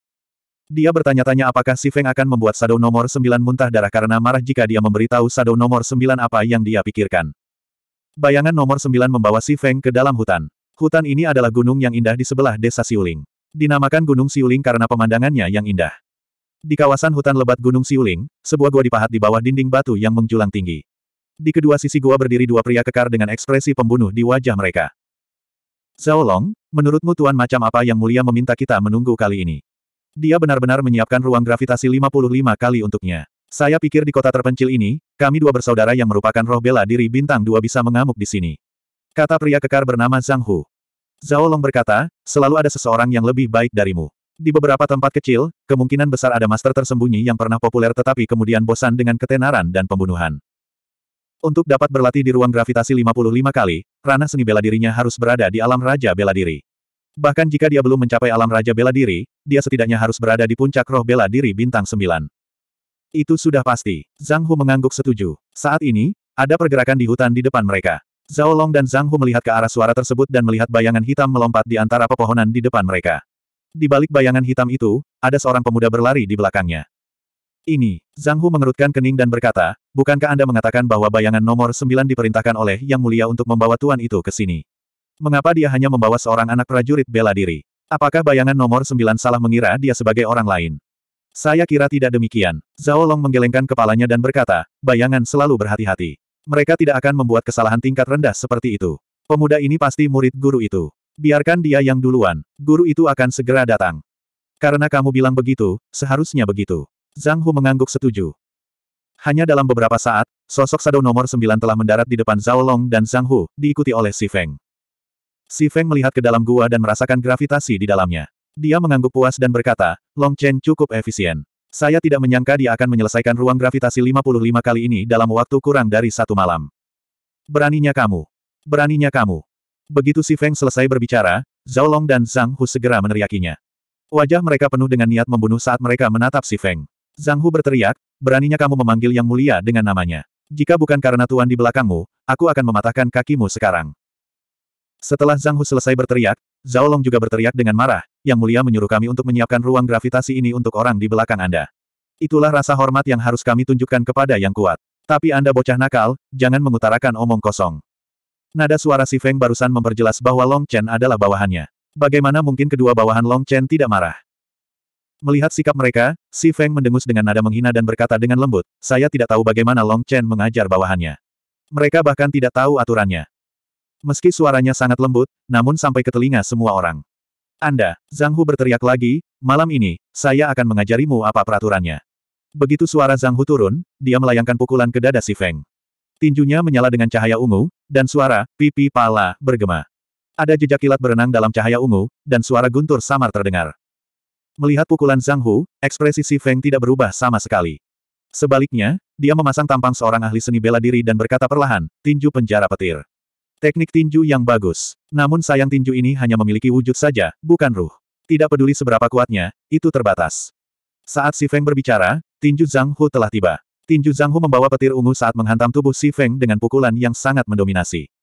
Dia bertanya-tanya apakah Si Feng akan membuat Shadow nomor 9 muntah darah karena marah jika dia memberitahu Shadow nomor 9 apa yang dia pikirkan. Bayangan nomor sembilan membawa Si Feng ke dalam hutan. Hutan ini adalah gunung yang indah di sebelah desa Siuling. Dinamakan Gunung Siuling karena pemandangannya yang indah. Di kawasan hutan lebat Gunung Siuling, sebuah gua dipahat di bawah dinding batu yang menjulang tinggi. Di kedua sisi gua berdiri dua pria kekar dengan ekspresi pembunuh di wajah mereka. Zhao Long, menurutmu tuan macam apa yang mulia meminta kita menunggu kali ini? Dia benar-benar menyiapkan ruang gravitasi 55 kali untuknya. Saya pikir di kota terpencil ini, kami dua bersaudara yang merupakan roh bela diri bintang dua bisa mengamuk di sini. Kata pria kekar bernama Zhang Hu. Zhao Long berkata, selalu ada seseorang yang lebih baik darimu. Di beberapa tempat kecil, kemungkinan besar ada master tersembunyi yang pernah populer tetapi kemudian bosan dengan ketenaran dan pembunuhan. Untuk dapat berlatih di ruang gravitasi 55 kali, ranah seni bela dirinya harus berada di alam raja bela diri. Bahkan jika dia belum mencapai alam raja bela diri, dia setidaknya harus berada di puncak roh bela diri bintang 9. Itu sudah pasti. Zhang Hu mengangguk setuju. Saat ini, ada pergerakan di hutan di depan mereka. Zhao Long dan Zhang Hu melihat ke arah suara tersebut dan melihat bayangan hitam melompat di antara pepohonan di depan mereka. Di balik bayangan hitam itu, ada seorang pemuda berlari di belakangnya. Ini, Zhang Hu mengerutkan kening dan berkata, bukankah Anda mengatakan bahwa bayangan nomor 9 diperintahkan oleh Yang Mulia untuk membawa Tuan itu ke sini? Mengapa dia hanya membawa seorang anak prajurit bela diri? Apakah bayangan nomor 9 salah mengira dia sebagai orang lain? Saya kira tidak demikian. Zhao Long menggelengkan kepalanya dan berkata, bayangan selalu berhati-hati. Mereka tidak akan membuat kesalahan tingkat rendah seperti itu. Pemuda ini pasti murid guru itu. Biarkan dia yang duluan, guru itu akan segera datang. Karena kamu bilang begitu, seharusnya begitu. Zhang Hu mengangguk setuju. Hanya dalam beberapa saat, sosok Sado nomor sembilan telah mendarat di depan Zhao Long dan Zhang Hu, diikuti oleh Si Feng. Si Feng melihat ke dalam gua dan merasakan gravitasi di dalamnya. Dia mengangguk puas dan berkata, Long Chen cukup efisien. Saya tidak menyangka dia akan menyelesaikan ruang gravitasi 55 kali ini dalam waktu kurang dari satu malam. Beraninya kamu. Beraninya kamu. Begitu Si Feng selesai berbicara, Zhao Long dan Zhang Hu segera meneriakinya. Wajah mereka penuh dengan niat membunuh saat mereka menatap Si Feng. Zhang Hu berteriak, beraninya kamu memanggil yang mulia dengan namanya. Jika bukan karena Tuan di belakangmu, aku akan mematahkan kakimu sekarang. Setelah Zhang Hu selesai berteriak, Zhao Long juga berteriak dengan marah, yang Mulia menyuruh kami untuk menyiapkan ruang gravitasi ini untuk orang di belakang Anda. Itulah rasa hormat yang harus kami tunjukkan kepada yang kuat. Tapi Anda bocah nakal, jangan mengutarakan omong kosong. Nada suara si Feng barusan memperjelas bahwa Long Chen adalah bawahannya. Bagaimana mungkin kedua bawahan Long Chen tidak marah? Melihat sikap mereka, Si Feng mendengus dengan nada menghina dan berkata dengan lembut, saya tidak tahu bagaimana Long Chen mengajar bawahannya. Mereka bahkan tidak tahu aturannya. Meski suaranya sangat lembut, namun sampai ke telinga semua orang. Anda, Zhang Hu berteriak lagi, malam ini, saya akan mengajarimu apa peraturannya. Begitu suara Zhang Hu turun, dia melayangkan pukulan ke dada si Feng. Tinjunya menyala dengan cahaya ungu, dan suara, pipi pala, bergema. Ada jejak kilat berenang dalam cahaya ungu, dan suara guntur samar terdengar. Melihat pukulan Zhang Hu, ekspresi si Feng tidak berubah sama sekali. Sebaliknya, dia memasang tampang seorang ahli seni bela diri dan berkata perlahan, tinju penjara petir. Teknik tinju yang bagus. Namun sayang tinju ini hanya memiliki wujud saja, bukan ruh. Tidak peduli seberapa kuatnya, itu terbatas. Saat Si Feng berbicara, tinju Zhang Hu telah tiba. Tinju Zhang Hu membawa petir ungu saat menghantam tubuh Si Feng dengan pukulan yang sangat mendominasi.